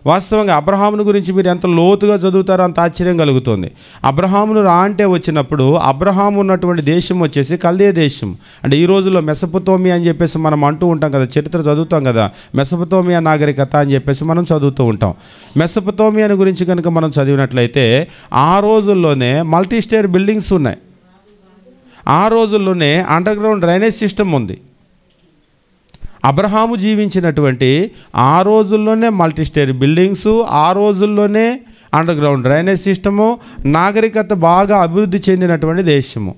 వాస్తవంగా అబ్రహామును గురించి మీరు ఎంత లోతుగా చదువుతారో అంత ఆశ్చర్యం కలుగుతుంది అబ్రహామును రా అంటే వచ్చినప్పుడు అబ్రహాము ఉన్నటువంటి దేశం వచ్చేసి కల్దే దేశం అంటే ఈ రోజుల్లో మెసపుతోమి అని చెప్పేసి మనం అంటూ ఉంటాం కదా చరిత్ర చదువుతాం కదా మెసపుతోమియా నాగరికత అని చెప్పేసి మనం చదువుతూ ఉంటాం మెసపుతోమియాని గురించి కనుక మనం చదివినట్లయితే ఆ రోజుల్లోనే మల్టీ స్టేర్ బిల్డింగ్స్ ఉన్నాయి ఆ రోజుల్లోనే అండర్ గ్రౌండ్ డ్రైనేజ్ సిస్టమ్ ఉంది అబ్రహాము జీవించినటువంటి ఆ రోజుల్లోనే మల్టీ స్టేర్ బిల్డింగ్స్ ఆ రోజుల్లోనే అండర్ గ్రౌండ్ డ్రైనేజ్ సిస్టము నాగరికత బాగా అభివృద్ధి చెందినటువంటి దేశము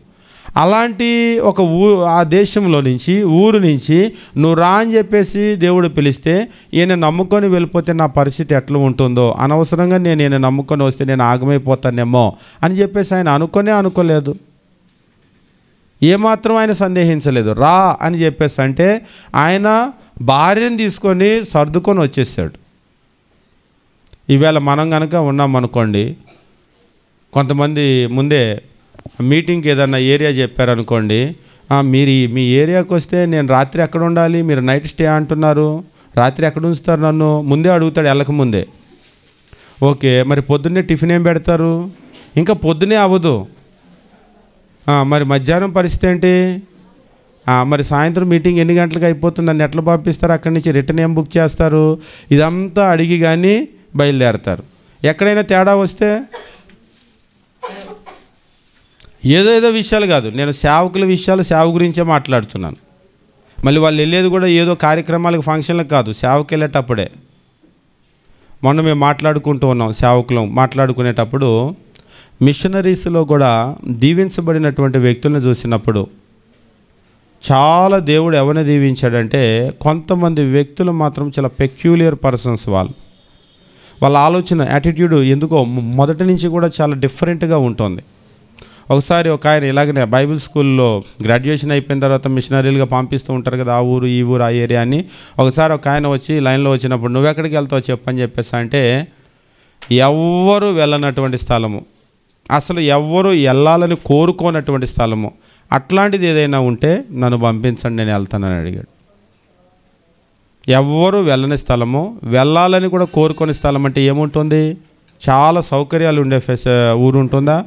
అలాంటి ఒక ఊ ఆ దేశంలో నుంచి ఊరు నుంచి నువ్వు రా అని చెప్పేసి దేవుడు పిలిస్తే ఈయన నమ్ముకొని వెళ్ళిపోతే నా పరిస్థితి ఎట్లా ఉంటుందో అనవసరంగా నేను ఈయన నమ్ముకొని వస్తే నేను ఆగమైపోతానేమో అని చెప్పేసి ఆయన అనుకునే అనుకోలేదు ఏమాత్రం ఆయన సందేహించలేదు రా అని చెప్పేసి అంటే ఆయన భార్యను తీసుకొని సర్దుకొని వచ్చేసాడు ఈవేళ మనం కనుక ఉన్నాం అనుకోండి కొంతమంది ముందే మీటింగ్కి ఏదన్నా ఏరియా చెప్పారనుకోండి మీరు మీ ఏరియాకి వస్తే నేను రాత్రి ఎక్కడ ఉండాలి మీరు నైట్ స్టే అంటున్నారు రాత్రి ఎక్కడ ఉంచుతారు నన్ను ముందే అడుగుతాడు వెళ్ళకముందే ఓకే మరి పొద్దున్నే టిఫిన్ ఏం పెడతారు ఇంకా పొద్దునే అవ్వదు మరి మధ్యాహ్నం పరిస్థితి ఏంటి మరి సాయంత్రం మీటింగ్ ఎన్ని గంటలకు అయిపోతుంది నన్ను ఎట్లా పంపిస్తారు అక్కడి నుంచి రిటర్న్ ఏం బుక్ చేస్తారు ఇదంతా అడిగి కానీ బయలుదేరతారు ఎక్కడైనా తేడా వస్తే ఏదో ఏదో విషయాలు కాదు నేను సేవకుల విషయాలు సేవ గురించే మాట్లాడుతున్నాను మళ్ళీ వాళ్ళు వెళ్ళేది కూడా ఏదో కార్యక్రమాలకు ఫంక్షన్లకు కాదు సేవకు వెళ్ళేటప్పుడే మొన్న మేము మాట్లాడుకుంటూ ఉన్నాం సేవకులం మాట్లాడుకునేటప్పుడు మిషనరీస్లో కూడా దీవించబడినటువంటి వ్యక్తులను చూసినప్పుడు చాలా దేవుడు ఎవరిని దీవించాడంటే కొంతమంది వ్యక్తులు మాత్రం చాలా పెక్యులియర్ పర్సన్స్ వాళ్ళు వాళ్ళ ఆలోచన యాటిట్యూడ్ ఎందుకో మొదటి నుంచి కూడా చాలా డిఫరెంట్గా ఉంటుంది ఒకసారి ఒక ఆయన ఇలాగనే బైబిల్ స్కూల్లో గ్రాడ్యుయేషన్ అయిపోయిన తర్వాత మిషనరీలుగా పంపిస్తూ ఉంటారు కదా ఆ ఊరు ఈ ఊరు ఆ ఏరియా అని ఒకసారి ఒక ఆయన వచ్చి లైన్లో వచ్చినప్పుడు నువ్వెక్కడికి వెళ్తావు చెప్పని చెప్పేసి అంటే ఎవ్వరూ వెళ్ళనటువంటి స్థలము అసలు ఎవ్వరు వెళ్ళాలని కోరుకోనటువంటి స్థలము అట్లాంటిది ఏదైనా ఉంటే నన్ను పంపించండి నేను వెళ్తానని అడిగాడు ఎవ్వరు వెళ్ళని స్థలము వెళ్ళాలని కూడా కోరుకోని స్థలం అంటే ఏముంటుంది చాలా సౌకర్యాలు ఉండే ఫెస్ ఊరు ఉంటుందా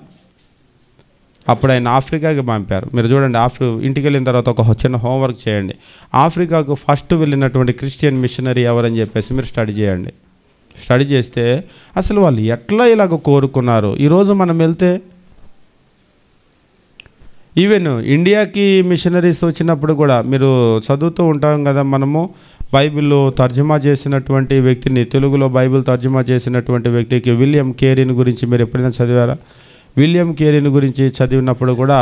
అప్పుడు ఆయన ఆఫ్రికాకి పంపారు మీరు చూడండి ఆఫ్రి ఇంటికి వెళ్ళిన తర్వాత ఒక చిన్న హోంవర్క్ చేయండి ఆఫ్రికాకు ఫస్ట్ వెళ్ళినటువంటి క్రిస్టియన్ మిషనరీ ఎవరని చెప్పేసి మీరు స్టడీ చేయండి స్టడీ చేస్తే అసలు వాళ్ళు ఎట్లా ఇలాగ కోరుకున్నారు ఈరోజు మనం వెళ్తే ఈవెన్ ఇండియాకి మిషనరీస్ వచ్చినప్పుడు కూడా మీరు చదువుతూ ఉంటాం కదా మనము బైబిల్లో తర్జుమా చేసినటువంటి వ్యక్తిని తెలుగులో బైబిల్ తర్జుమా చేసినటువంటి వ్యక్తికి విలియం కేరీని గురించి మీరు ఎప్పుడైనా చదివారా విలియం కేరీని గురించి చదివినప్పుడు కూడా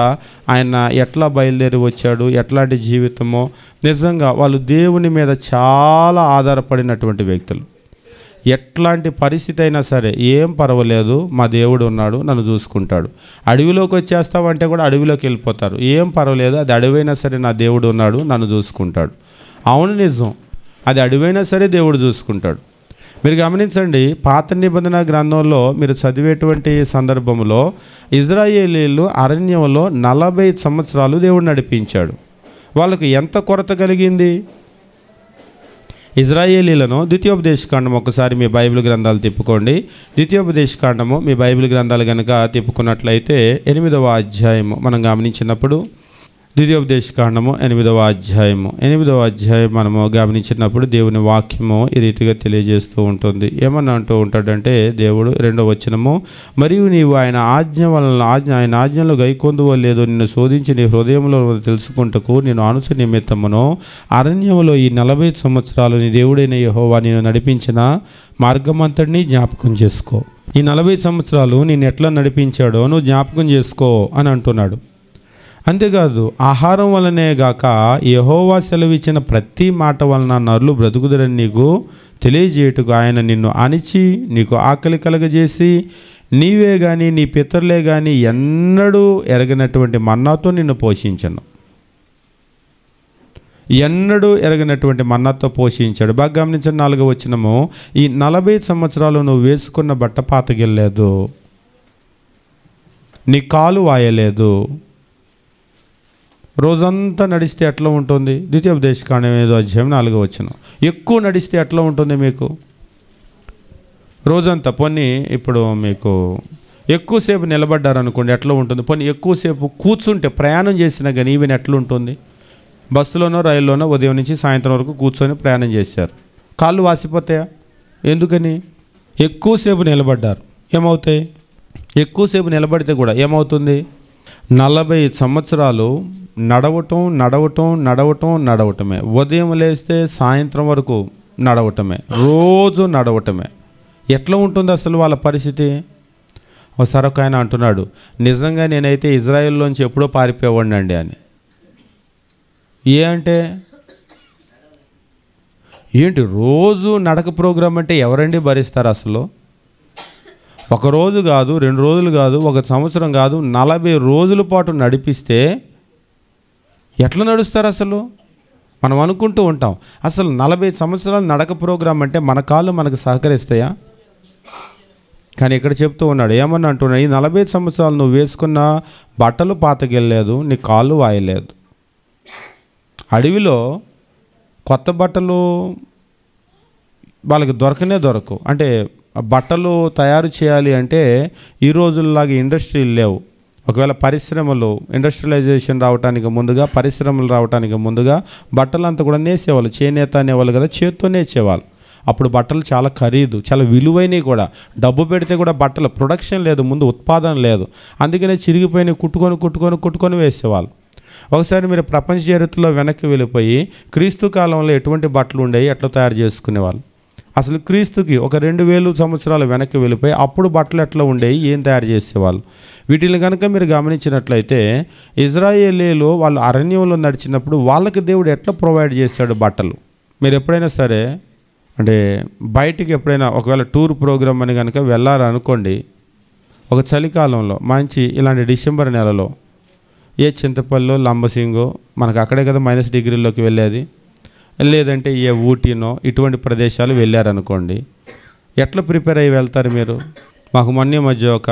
ఆయన ఎట్లా బయలుదేరి వచ్చాడు ఎట్లాంటి జీవితమో నిజంగా వాళ్ళు దేవుని మీద చాలా ఆధారపడినటువంటి వ్యక్తులు ఎట్లాంటి పరిస్థితి అయినా సరే ఏం పర్వాలేదు మా దేవుడు ఉన్నాడు నన్ను చూసుకుంటాడు అడవిలోకి వచ్చేస్తామంటే కూడా అడవిలోకి వెళ్ళిపోతారు ఏం పర్వాలేదు అది అడవైనా సరే నా దేవుడు ఉన్నాడు నన్ను చూసుకుంటాడు అవును నిజం అది అడవైనా సరే దేవుడు చూసుకుంటాడు మీరు గమనించండి పాత నిబంధన గ్రంథంలో మీరు చదివేటువంటి సందర్భంలో ఇజ్రాయేలీలు అరణ్యంలో నలభై సంవత్సరాలు దేవుడు నడిపించాడు వాళ్ళకు ఎంత కొరత కలిగింది ఇజ్రాయేలీలను ద్వితీయోపదేశకాండము ఒకసారి మీ బైబిల్ గ్రంథాలు తిప్పుకోండి ద్వితీయోపదేశకాండము మీ బైబిల్ గ్రంథాలు కనుక తిప్పుకున్నట్లయితే ఎనిమిదవ అధ్యాయము మనం గమనించినప్పుడు ద్వితీయోపదేశ కాండము ఎనిమిదవ అధ్యాయము ఎనిమిదవ అధ్యాయం మనము గమనించినప్పుడు దేవుని వాక్యము ఈ రీతిగా తెలియజేస్తూ ఉంటుంది ఏమన్నా అంటూ ఉంటాడంటే దేవుడు రెండవ వచనము మరియు నీవు ఆయన ఆజ్ఞ వలన ఆజ్ఞ ఆయన ఆజ్ఞలు గైకొందువో లేదో నిన్ను శోధించి నీ హృదయంలో తెలుసుకుంటకు నేను అనుసు నిమిత్తమును అరణ్యంలో ఈ నలభై సంవత్సరాలు నీ దేవుడైన యహోవా నేను నడిపించిన మార్గమంతటిని జ్ఞాపకం చేసుకో ఈ నలభై సంవత్సరాలు నేను ఎట్లా నడిపించాడో నువ్వు జ్ఞాపకం చేసుకో అని అంటున్నాడు అంతేకాదు ఆహారం వలనే గాక యహోవా సెలవిచ్చిన ప్రతి మాట వలన నరులు బ్రతుకుదరని నీకు తెలియజేయటకు ఆయన నిన్ను అణిచి నీకు ఆకలి కలగజేసి నీవే కానీ నీ పితరులే కానీ ఎన్నడూ ఎరగనటువంటి మన్నాతో నిన్ను పోషించను ఎన్నడూ ఎరగనటువంటి మన్నాతో పోషించాడు బాగా గమనించిన నాలుగో వచ్చినము ఈ నలభై సంవత్సరాలు నువ్వు వేసుకున్న బట్ట పాతగిల్లేదు నీ కాలు వాయలేదు రోజంతా నడిస్తే ఎట్లా ఉంటుంది కాండం ఏదో అధ్యాయం నాలుగో వచ్చిన ఎక్కువ నడిస్తే ఎట్లా ఉంటుంది మీకు రోజంతా పని ఇప్పుడు మీకు ఎక్కువసేపు నిలబడ్డారనుకోండి ఎట్లా ఉంటుంది పని ఎక్కువసేపు కూర్చుంటే ప్రయాణం చేసినా కానీ ఈవెన్ ఎట్లా ఉంటుంది బస్సులోనో రైల్లోనో ఉదయం నుంచి సాయంత్రం వరకు కూర్చొని ప్రయాణం చేశారు కాళ్ళు వాసిపోతాయా ఎందుకని ఎక్కువసేపు నిలబడ్డారు ఏమవుతాయి ఎక్కువసేపు నిలబడితే కూడా ఏమవుతుంది నలభై సంవత్సరాలు నడవటం నడవటం నడవటం నడవటమే ఉదయం లేస్తే సాయంత్రం వరకు నడవటమే రోజు నడవటమే ఎట్లా ఉంటుంది అసలు వాళ్ళ పరిస్థితి ఒకసారి ఒక ఆయన అంటున్నాడు నిజంగా నేనైతే ఇజ్రాయెల్లోంచి ఎప్పుడో పారిపోయేవాడిని అండి అని ఏ అంటే ఏంటి రోజు నడక ప్రోగ్రాం అంటే ఎవరండి భరిస్తారు అసలు ఒక రోజు కాదు రెండు రోజులు కాదు ఒక సంవత్సరం కాదు నలభై రోజుల పాటు నడిపిస్తే ఎట్లా నడుస్తారు అసలు మనం అనుకుంటూ ఉంటాం అసలు నలభై సంవత్సరాలు నడక ప్రోగ్రాం అంటే మన కాళ్ళు మనకు సహకరిస్తాయా కానీ ఇక్కడ చెప్తూ ఉన్నాడు ఏమన్నా అంటున్నాడు ఈ నలభై సంవత్సరాలు నువ్వు వేసుకున్న బట్టలు పాతకెళ్ళలేదు నీ కాళ్ళు వాయలేదు అడవిలో కొత్త బట్టలు వాళ్ళకి దొరకనే దొరకవు అంటే బట్టలు తయారు చేయాలి అంటే ఈ రోజుల్లాగే ఇండస్ట్రీలు లేవు ఒకవేళ పరిశ్రమలు ఇండస్ట్రియలైజేషన్ రావడానికి ముందుగా పరిశ్రమలు రావడానికి ముందుగా బట్టలు అంతా కూడా నేసేవాళ్ళు చేనేత అనేవాళ్ళు కదా చేత్తో నేసేవాళ్ళు అప్పుడు బట్టలు చాలా ఖరీదు చాలా విలువైనవి కూడా డబ్బు పెడితే కూడా బట్టలు ప్రొడక్షన్ లేదు ముందు ఉత్పాదన లేదు అందుకనే చిరిగిపోయిన కుట్టుకొని కుట్టుకొని కుట్టుకొని వేసేవాళ్ళు ఒకసారి మీరు ప్రపంచ చరిత్రలో వెనక్కి వెళ్ళిపోయి క్రీస్తు కాలంలో ఎటువంటి బట్టలు ఉండేవి ఎట్లా తయారు చేసుకునేవాళ్ళు అసలు క్రీస్తుకి ఒక రెండు వేలు సంవత్సరాలు వెనక్కి వెళ్ళిపోయి అప్పుడు బట్టలు ఎట్లా ఉండేవి ఏం తయారు చేసేవాళ్ళు వీటిని కనుక మీరు గమనించినట్లయితే ఇజ్రాయేలీలో వాళ్ళు అరణ్యంలో నడిచినప్పుడు వాళ్ళకి దేవుడు ఎట్లా ప్రొవైడ్ చేస్తాడు బట్టలు మీరు ఎప్పుడైనా సరే అంటే బయటికి ఎప్పుడైనా ఒకవేళ టూర్ ప్రోగ్రామ్ అని కనుక వెళ్ళారనుకోండి ఒక చలికాలంలో మంచి ఇలాంటి డిసెంబర్ నెలలో ఏ చింతపల్లిలో లంబసింగో మనకు అక్కడే కదా మైనస్ డిగ్రీలోకి వెళ్ళేది లేదంటే ఏ ఊటీనో ఇటువంటి ప్రదేశాలు వెళ్ళారనుకోండి ఎట్లా ప్రిపేర్ అయ్యి వెళ్తారు మీరు మాకు మొన్న మధ్య ఒక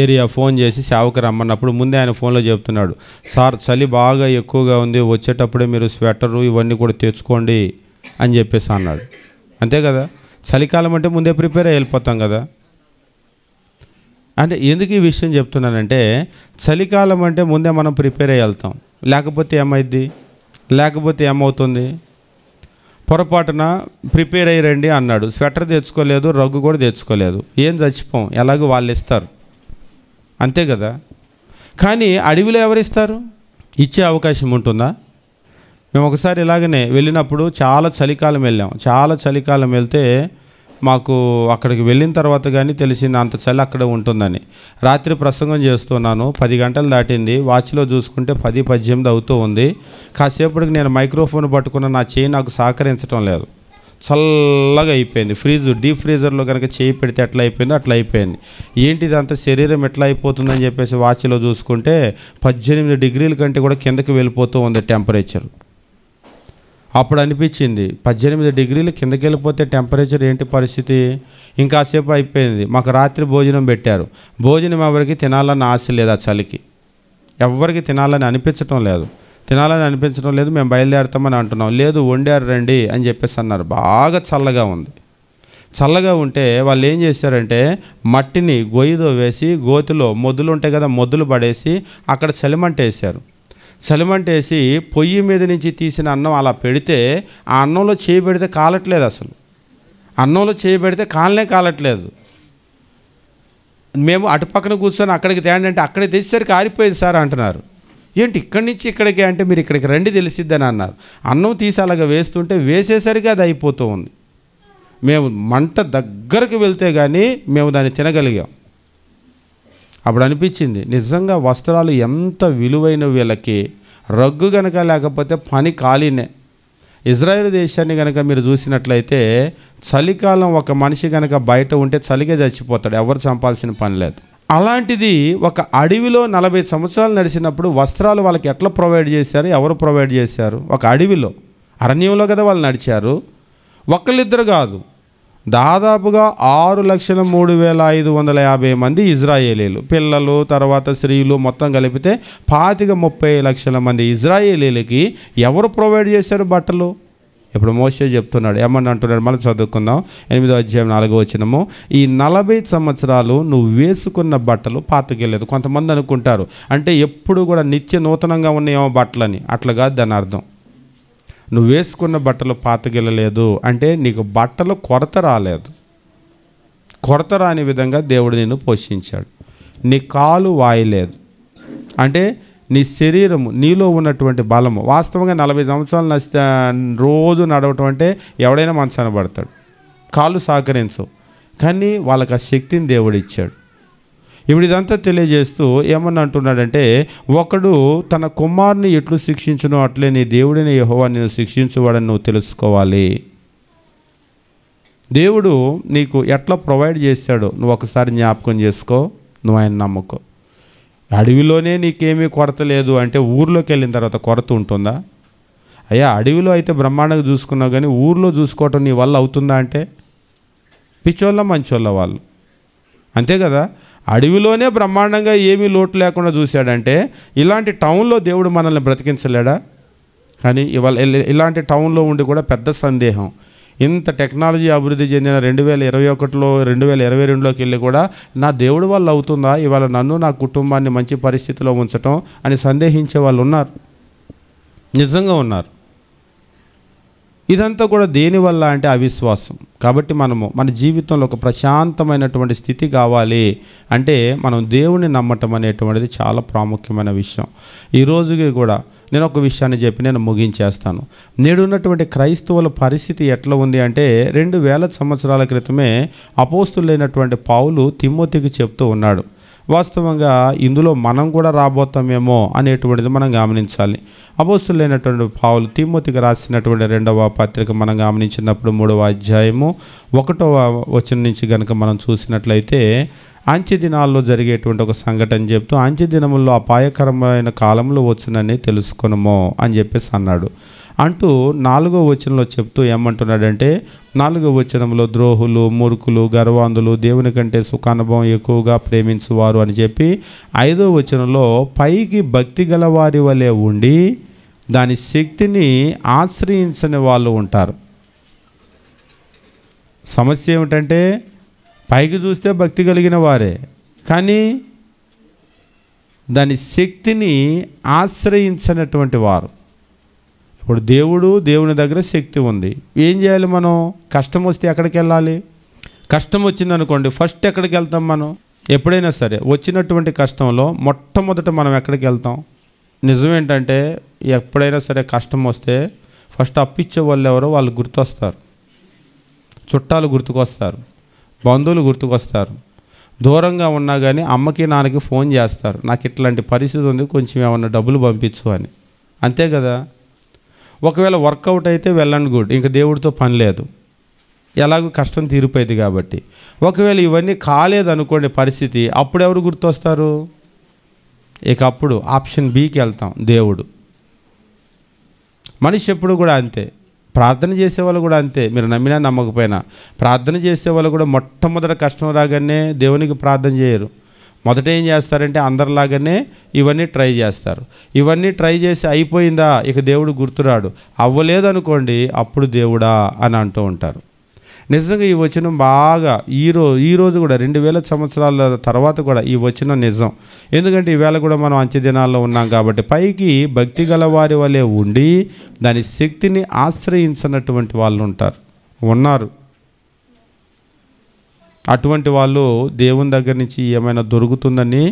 ఏరియా ఫోన్ చేసి సేవకు రమ్మన్నప్పుడు ముందే ఆయన ఫోన్లో చెప్తున్నాడు సార్ చలి బాగా ఎక్కువగా ఉంది వచ్చేటప్పుడే మీరు స్వెటరు ఇవన్నీ కూడా తెచ్చుకోండి అని చెప్పేసి అన్నాడు అంతే కదా చలికాలం అంటే ముందే ప్రిపేర్ అయ్యి వెళ్ళిపోతాం కదా అంటే ఎందుకు ఈ విషయం చెప్తున్నానంటే చలికాలం అంటే ముందే మనం ప్రిపేర్ అయ్యి వెళ్తాం లేకపోతే ఏమైద్ది లేకపోతే ఏమవుతుంది పొరపాటున ప్రిపేర్ అయ్యి రండి అన్నాడు స్వెటర్ తెచ్చుకోలేదు రగ్గు కూడా తెచ్చుకోలేదు ఏం చచ్చిపోం ఎలాగో వాళ్ళు ఇస్తారు అంతే కదా కానీ అడవిలో ఎవరిస్తారు ఇచ్చే అవకాశం ఉంటుందా మేము ఒకసారి ఇలాగనే వెళ్ళినప్పుడు చాలా చలికాలం వెళ్ళాం చాలా చలికాలం వెళ్తే మాకు అక్కడికి వెళ్ళిన తర్వాత కానీ తెలిసింది అంత చలి అక్కడ ఉంటుందని రాత్రి ప్రసంగం చేస్తున్నాను పది గంటలు దాటింది వాచ్లో చూసుకుంటే పది పద్దెనిమిది అవుతూ ఉంది కాసేపటికి నేను మైక్రోఫోన్ పట్టుకున్న నా చేయి నాకు సహకరించడం లేదు చల్లగా అయిపోయింది ఫ్రీజ్ డీప్ ఫ్రీజర్లో కనుక చేయి పెడితే ఎట్లా అయిపోయిందో అట్లా అయిపోయింది ఏంటిదంతా శరీరం ఎట్లా అయిపోతుందని చెప్పేసి వాచ్లో చూసుకుంటే పద్దెనిమిది డిగ్రీల కంటే కూడా కిందకి వెళ్ళిపోతూ ఉంది టెంపరేచర్ అప్పుడు అనిపించింది పద్దెనిమిది డిగ్రీలు కిందకి వెళ్ళిపోతే టెంపరేచర్ ఏంటి పరిస్థితి ఇంకాసేపు అయిపోయింది మాకు రాత్రి భోజనం పెట్టారు భోజనం ఎవరికి తినాలని ఆశ లేదు ఆ చలికి ఎవరికి తినాలని అనిపించటం లేదు తినాలని అనిపించడం లేదు మేము బయలుదేరుతామని అంటున్నాం లేదు వండారు రండి అని చెప్పేసి అన్నారు బాగా చల్లగా ఉంది చల్లగా ఉంటే వాళ్ళు ఏం చేశారంటే మట్టిని గొయ్యిదో వేసి గోతిలో మొద్దులు ఉంటాయి కదా మొద్దులు పడేసి అక్కడ చలిమంట వేశారు చలిమంటేసి పొయ్యి మీద నుంచి తీసిన అన్నం అలా పెడితే ఆ అన్నంలో చేయబెడితే కాలట్లేదు అసలు అన్నంలో చేయబెడితే కాలనే కాలట్లేదు మేము అటు పక్కన కూర్చొని అక్కడికి తేండి అంటే అక్కడికి తెచ్చేసరికి ఆరిపోయింది సార్ అంటున్నారు ఏంటి ఇక్కడి నుంచి ఇక్కడికి అంటే మీరు ఇక్కడికి రండి తెలిసిద్దని అన్నారు అన్నం తీసి అలాగ వేస్తుంటే వేసేసరికి అది అయిపోతూ ఉంది మేము మంట దగ్గరకు వెళ్తే కానీ మేము దాన్ని తినగలిగాం అప్పుడు అనిపించింది నిజంగా వస్త్రాలు ఎంత విలువైన వీళ్ళకి రగ్గు కనుక లేకపోతే పని ఖాళీనే ఇజ్రాయెల్ దేశాన్ని కనుక మీరు చూసినట్లయితే చలికాలం ఒక మనిషి కనుక బయట ఉంటే చలిగా చచ్చిపోతాడు ఎవరు చంపాల్సిన పని లేదు అలాంటిది ఒక అడవిలో నలభై సంవత్సరాలు నడిచినప్పుడు వస్త్రాలు వాళ్ళకి ఎట్లా ప్రొవైడ్ చేశారు ఎవరు ప్రొవైడ్ చేశారు ఒక అడవిలో అరణ్యంలో కదా వాళ్ళు నడిచారు ఒకళ్ళిద్దరు కాదు దాదాపుగా ఆరు లక్షల మూడు వేల ఐదు వందల యాభై మంది ఇజ్రాయేలీలు పిల్లలు తర్వాత స్త్రీలు మొత్తం కలిపితే పాతిక ముప్పై లక్షల మంది ఇజ్రాయేలీలకి ఎవరు ప్రొవైడ్ చేశారు బట్టలు ఇప్పుడు మోసే చెప్తున్నాడు ఏమని అంటున్నాడు మళ్ళీ చదువుకుందాం ఎనిమిదో అధ్యాయం నాలుగో వచ్చినము ఈ నలభై సంవత్సరాలు నువ్వు వేసుకున్న బట్టలు పాతకెళ్ళలేదు కొంతమంది అనుకుంటారు అంటే ఎప్పుడు కూడా నిత్య నూతనంగా ఉన్నాయేమో బట్టలని అట్లా కాదు దాని అర్థం నువ్వు వేసుకున్న బట్టలు పాతగిల్లలేదు అంటే నీకు బట్టలు కొరత రాలేదు కొరత రాని విధంగా దేవుడు నిన్ను పోషించాడు నీ కాలు వాయలేదు అంటే నీ శరీరము నీలో ఉన్నటువంటి బలము వాస్తవంగా నలభై సంవత్సరాలు నష్ట రోజు నడవటం అంటే ఎవడైనా మనసు పడతాడు కాళ్ళు సహకరించవు కానీ వాళ్ళకి ఆ శక్తిని దేవుడు ఇచ్చాడు ఇప్పుడు ఇదంతా తెలియజేస్తూ ఏమని అంటున్నాడంటే ఒకడు తన కుమారుని ఎట్లు శిక్షించను అట్లే నీ దేవుడిని యహోవా నేను శిక్షించువాడని నువ్వు తెలుసుకోవాలి దేవుడు నీకు ఎట్లా ప్రొవైడ్ చేశాడో నువ్వు ఒకసారి జ్ఞాపకం చేసుకో నువ్వు ఆయన నమ్ముకో అడవిలోనే నీకేమీ కొరత లేదు అంటే ఊర్లోకి వెళ్ళిన తర్వాత కొరత ఉంటుందా అయ్యా అడవిలో అయితే బ్రహ్మాండంగా చూసుకున్నావు కానీ ఊర్లో చూసుకోవటం నీ వల్ల అవుతుందా అంటే పిచ్చోళ్ళ మంచోళ్ళ వాళ్ళు అంతే కదా అడవిలోనే బ్రహ్మాండంగా ఏమీ లోటు లేకుండా చూశాడంటే ఇలాంటి టౌన్లో దేవుడు మనల్ని బ్రతికించలేడా కానీ ఇవాళ ఇలాంటి టౌన్లో ఉండి కూడా పెద్ద సందేహం ఇంత టెక్నాలజీ అభివృద్ధి చెందిన రెండు వేల ఇరవై ఒకటిలో రెండు వేల ఇరవై రెండులోకి వెళ్ళి కూడా నా దేవుడి వల్ల అవుతుందా ఇవాళ నన్ను నా కుటుంబాన్ని మంచి పరిస్థితిలో ఉంచటం అని సందేహించే వాళ్ళు ఉన్నారు నిజంగా ఉన్నారు ఇదంతా కూడా దేనివల్ల అంటే అవిశ్వాసం కాబట్టి మనము మన జీవితంలో ఒక ప్రశాంతమైనటువంటి స్థితి కావాలి అంటే మనం దేవుని నమ్మటం అనేటువంటిది చాలా ప్రాముఖ్యమైన విషయం ఈరోజుకి కూడా నేను ఒక విషయాన్ని చెప్పి నేను ముగించేస్తాను నేడున్నటువంటి క్రైస్తవుల పరిస్థితి ఎట్లా ఉంది అంటే రెండు వేల సంవత్సరాల క్రితమే అపోస్తులైనటువంటి పావులు తిమ్మోతికి చెప్తూ ఉన్నాడు వాస్తవంగా ఇందులో మనం కూడా రాబోతామేమో అనేటువంటిది మనం గమనించాలి అపోస్తులైనటువంటి పావులు తిమ్మతికి రాసినటువంటి రెండవ పత్రిక మనం గమనించినప్పుడు మూడవ అధ్యాయము ఒకటవ వచనం నుంచి కనుక మనం చూసినట్లయితే అంచె దినాల్లో జరిగేటువంటి ఒక సంఘటన చెప్తూ అంచె దినముల్లో అపాయకరమైన కాలంలో వచ్చిందని తెలుసుకునము అని చెప్పేసి అన్నాడు అంటూ నాలుగో వచనంలో చెప్తూ ఏమంటున్నాడంటే నాలుగో వచనంలో ద్రోహులు మూర్ఖులు గర్వాంధులు దేవుని కంటే సుఖానుభవం ఎక్కువగా ప్రేమించువారు అని చెప్పి ఐదో వచనంలో పైకి భక్తి గలవారి వలె ఉండి దాని శక్తిని ఆశ్రయించని వాళ్ళు ఉంటారు సమస్య ఏమిటంటే పైకి చూస్తే భక్తి కలిగిన వారే కానీ దాని శక్తిని ఆశ్రయించినటువంటి వారు ఇప్పుడు దేవుడు దేవుని దగ్గర శక్తి ఉంది ఏం చేయాలి మనం కష్టం వస్తే ఎక్కడికి వెళ్ళాలి కష్టం వచ్చింది అనుకోండి ఫస్ట్ ఎక్కడికి వెళ్తాం మనం ఎప్పుడైనా సరే వచ్చినటువంటి కష్టంలో మొట్టమొదట మనం ఎక్కడికి వెళ్తాం నిజం ఏంటంటే ఎప్పుడైనా సరే కష్టం వస్తే ఫస్ట్ అప్పిచ్చే వాళ్ళు ఎవరో వాళ్ళు గుర్తొస్తారు చుట్టాలు గుర్తుకొస్తారు బంధువులు గుర్తుకొస్తారు దూరంగా ఉన్నా కానీ అమ్మకి నాన్నకి ఫోన్ చేస్తారు నాకు ఇట్లాంటి పరిస్థితి ఉంది కొంచెం ఏమన్నా డబ్బులు పంపించు అని అంతే కదా ఒకవేళ వర్కౌట్ అయితే వెల్ అండ్ గుడ్ ఇంకా దేవుడితో పని లేదు ఎలాగో కష్టం తీరిపోయింది కాబట్టి ఒకవేళ ఇవన్నీ కాలేదనుకోండి పరిస్థితి అప్పుడు ఎవరు గుర్తొస్తారు ఇక అప్పుడు ఆప్షన్ బీకి వెళ్తాం దేవుడు మనిషి ఎప్పుడు కూడా అంతే ప్రార్థన చేసేవాళ్ళు కూడా అంతే మీరు నమ్మినా నమ్మకపోయినా ప్రార్థన చేసేవాళ్ళు కూడా మొట్టమొదటి కష్టం రాగానే దేవునికి ప్రార్థన చేయరు మొదట ఏం చేస్తారంటే అందరిలాగానే ఇవన్నీ ట్రై చేస్తారు ఇవన్నీ ట్రై చేసి అయిపోయిందా ఇక దేవుడు గుర్తురాడు అవ్వలేదు అనుకోండి అప్పుడు దేవుడా అని అంటూ ఉంటారు నిజంగా ఈ వచనం బాగా ఈరో ఈరోజు కూడా రెండు వేల సంవత్సరాల తర్వాత కూడా ఈ వచనం నిజం ఎందుకంటే ఈవేళ కూడా మనం అంచె దినాల్లో ఉన్నాం కాబట్టి పైకి భక్తి గలవారి వలె ఉండి దాని శక్తిని ఆశ్రయించినటువంటి వాళ్ళు ఉంటారు ఉన్నారు అటువంటి వాళ్ళు దేవుని దగ్గర నుంచి ఏమైనా దొరుకుతుందని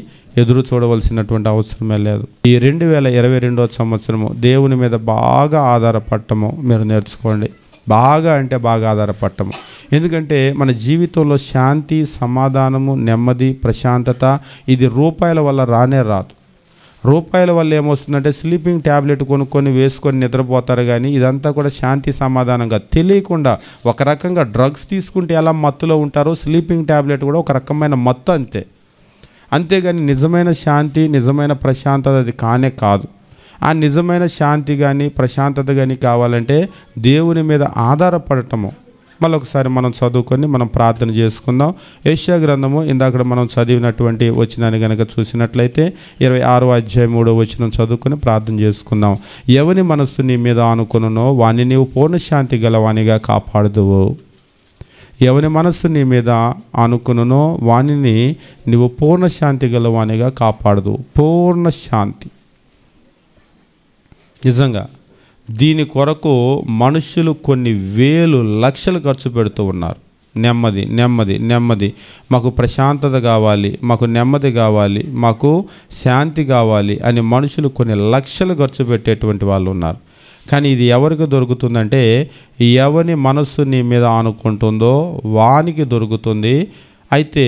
ఎదురు చూడవలసినటువంటి అవసరమే లేదు ఈ రెండు వేల ఇరవై రెండో సంవత్సరము దేవుని మీద బాగా ఆధారపడటము మీరు నేర్చుకోండి బాగా అంటే బాగా ఆధారపడటము ఎందుకంటే మన జీవితంలో శాంతి సమాధానము నెమ్మది ప్రశాంతత ఇది రూపాయల వల్ల రానే రాదు రూపాయల వల్ల ఏమొస్తుందంటే స్లీపింగ్ ట్యాబ్లెట్ కొనుక్కొని వేసుకొని నిద్రపోతారు కానీ ఇదంతా కూడా శాంతి సమాధానంగా తెలియకుండా ఒక రకంగా డ్రగ్స్ తీసుకుంటే ఎలా మత్తులో ఉంటారో స్లీపింగ్ ట్యాబ్లెట్ కూడా ఒక రకమైన మత్తు అంతే అంతేగాని నిజమైన శాంతి నిజమైన ప్రశాంతత అది కానే కాదు ఆ నిజమైన శాంతి కానీ ప్రశాంతత కానీ కావాలంటే దేవుని మీద ఆధారపడటము ఒకసారి మనం చదువుకొని మనం ప్రార్థన చేసుకుందాం ఏషియా గ్రంథము ఇందాక మనం చదివినటువంటి వచనాన్ని కనుక చూసినట్లయితే ఇరవై ఆరో అధ్యాయ మూడో వచనం చదువుకొని ప్రార్థన చేసుకుందాం ఎవని మనస్సు నీ మీద అనుకున్నో వాణ్ణి నీవు పూర్ణశాంతి గలవానిగా కాపాడుదువు ఎవని మనస్సు నీ మీద అనుకున్నో వాణిని నువ్వు పూర్ణశాంతి గలవానిగా కాపాడదు పూర్ణశాంతి నిజంగా దీని కొరకు మనుషులు కొన్ని వేలు లక్షలు ఖర్చు పెడుతూ ఉన్నారు నెమ్మది నెమ్మది నెమ్మది మాకు ప్రశాంతత కావాలి మాకు నెమ్మది కావాలి మాకు శాంతి కావాలి అని మనుషులు కొన్ని లక్షలు ఖర్చు పెట్టేటువంటి వాళ్ళు ఉన్నారు కానీ ఇది ఎవరికి దొరుకుతుందంటే ఎవని మనస్సు నీ మీద ఆనుకుంటుందో వానికి దొరుకుతుంది అయితే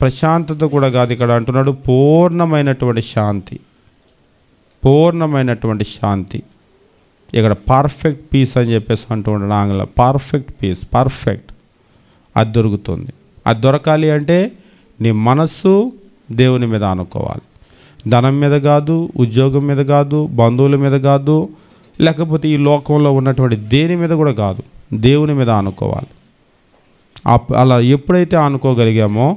ప్రశాంతత కూడా కాదు ఇక్కడ అంటున్నాడు పూర్ణమైనటువంటి శాంతి పూర్ణమైనటువంటి శాంతి ఇక్కడ పర్ఫెక్ట్ పీస్ అని చెప్పేసి అంటూ ఉంటాడు ఆంగ్లం పర్ఫెక్ట్ పీస్ పర్ఫెక్ట్ అది దొరుకుతుంది అది దొరకాలి అంటే నీ మనస్సు దేవుని మీద అనుకోవాలి ధనం మీద కాదు ఉద్యోగం మీద కాదు బంధువుల మీద కాదు లేకపోతే ఈ లోకంలో ఉన్నటువంటి దేని మీద కూడా కాదు దేవుని మీద అనుకోవాలి అలా ఎప్పుడైతే అనుకోగలిగామో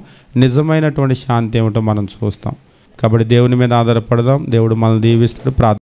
నిజమైనటువంటి శాంతి ఏమిటో మనం చూస్తాం కాబట్టి దేవుని మీద ఆధారపడదాం దేవుడు మనల్ని దీవిస్తాడు ప్రార్థన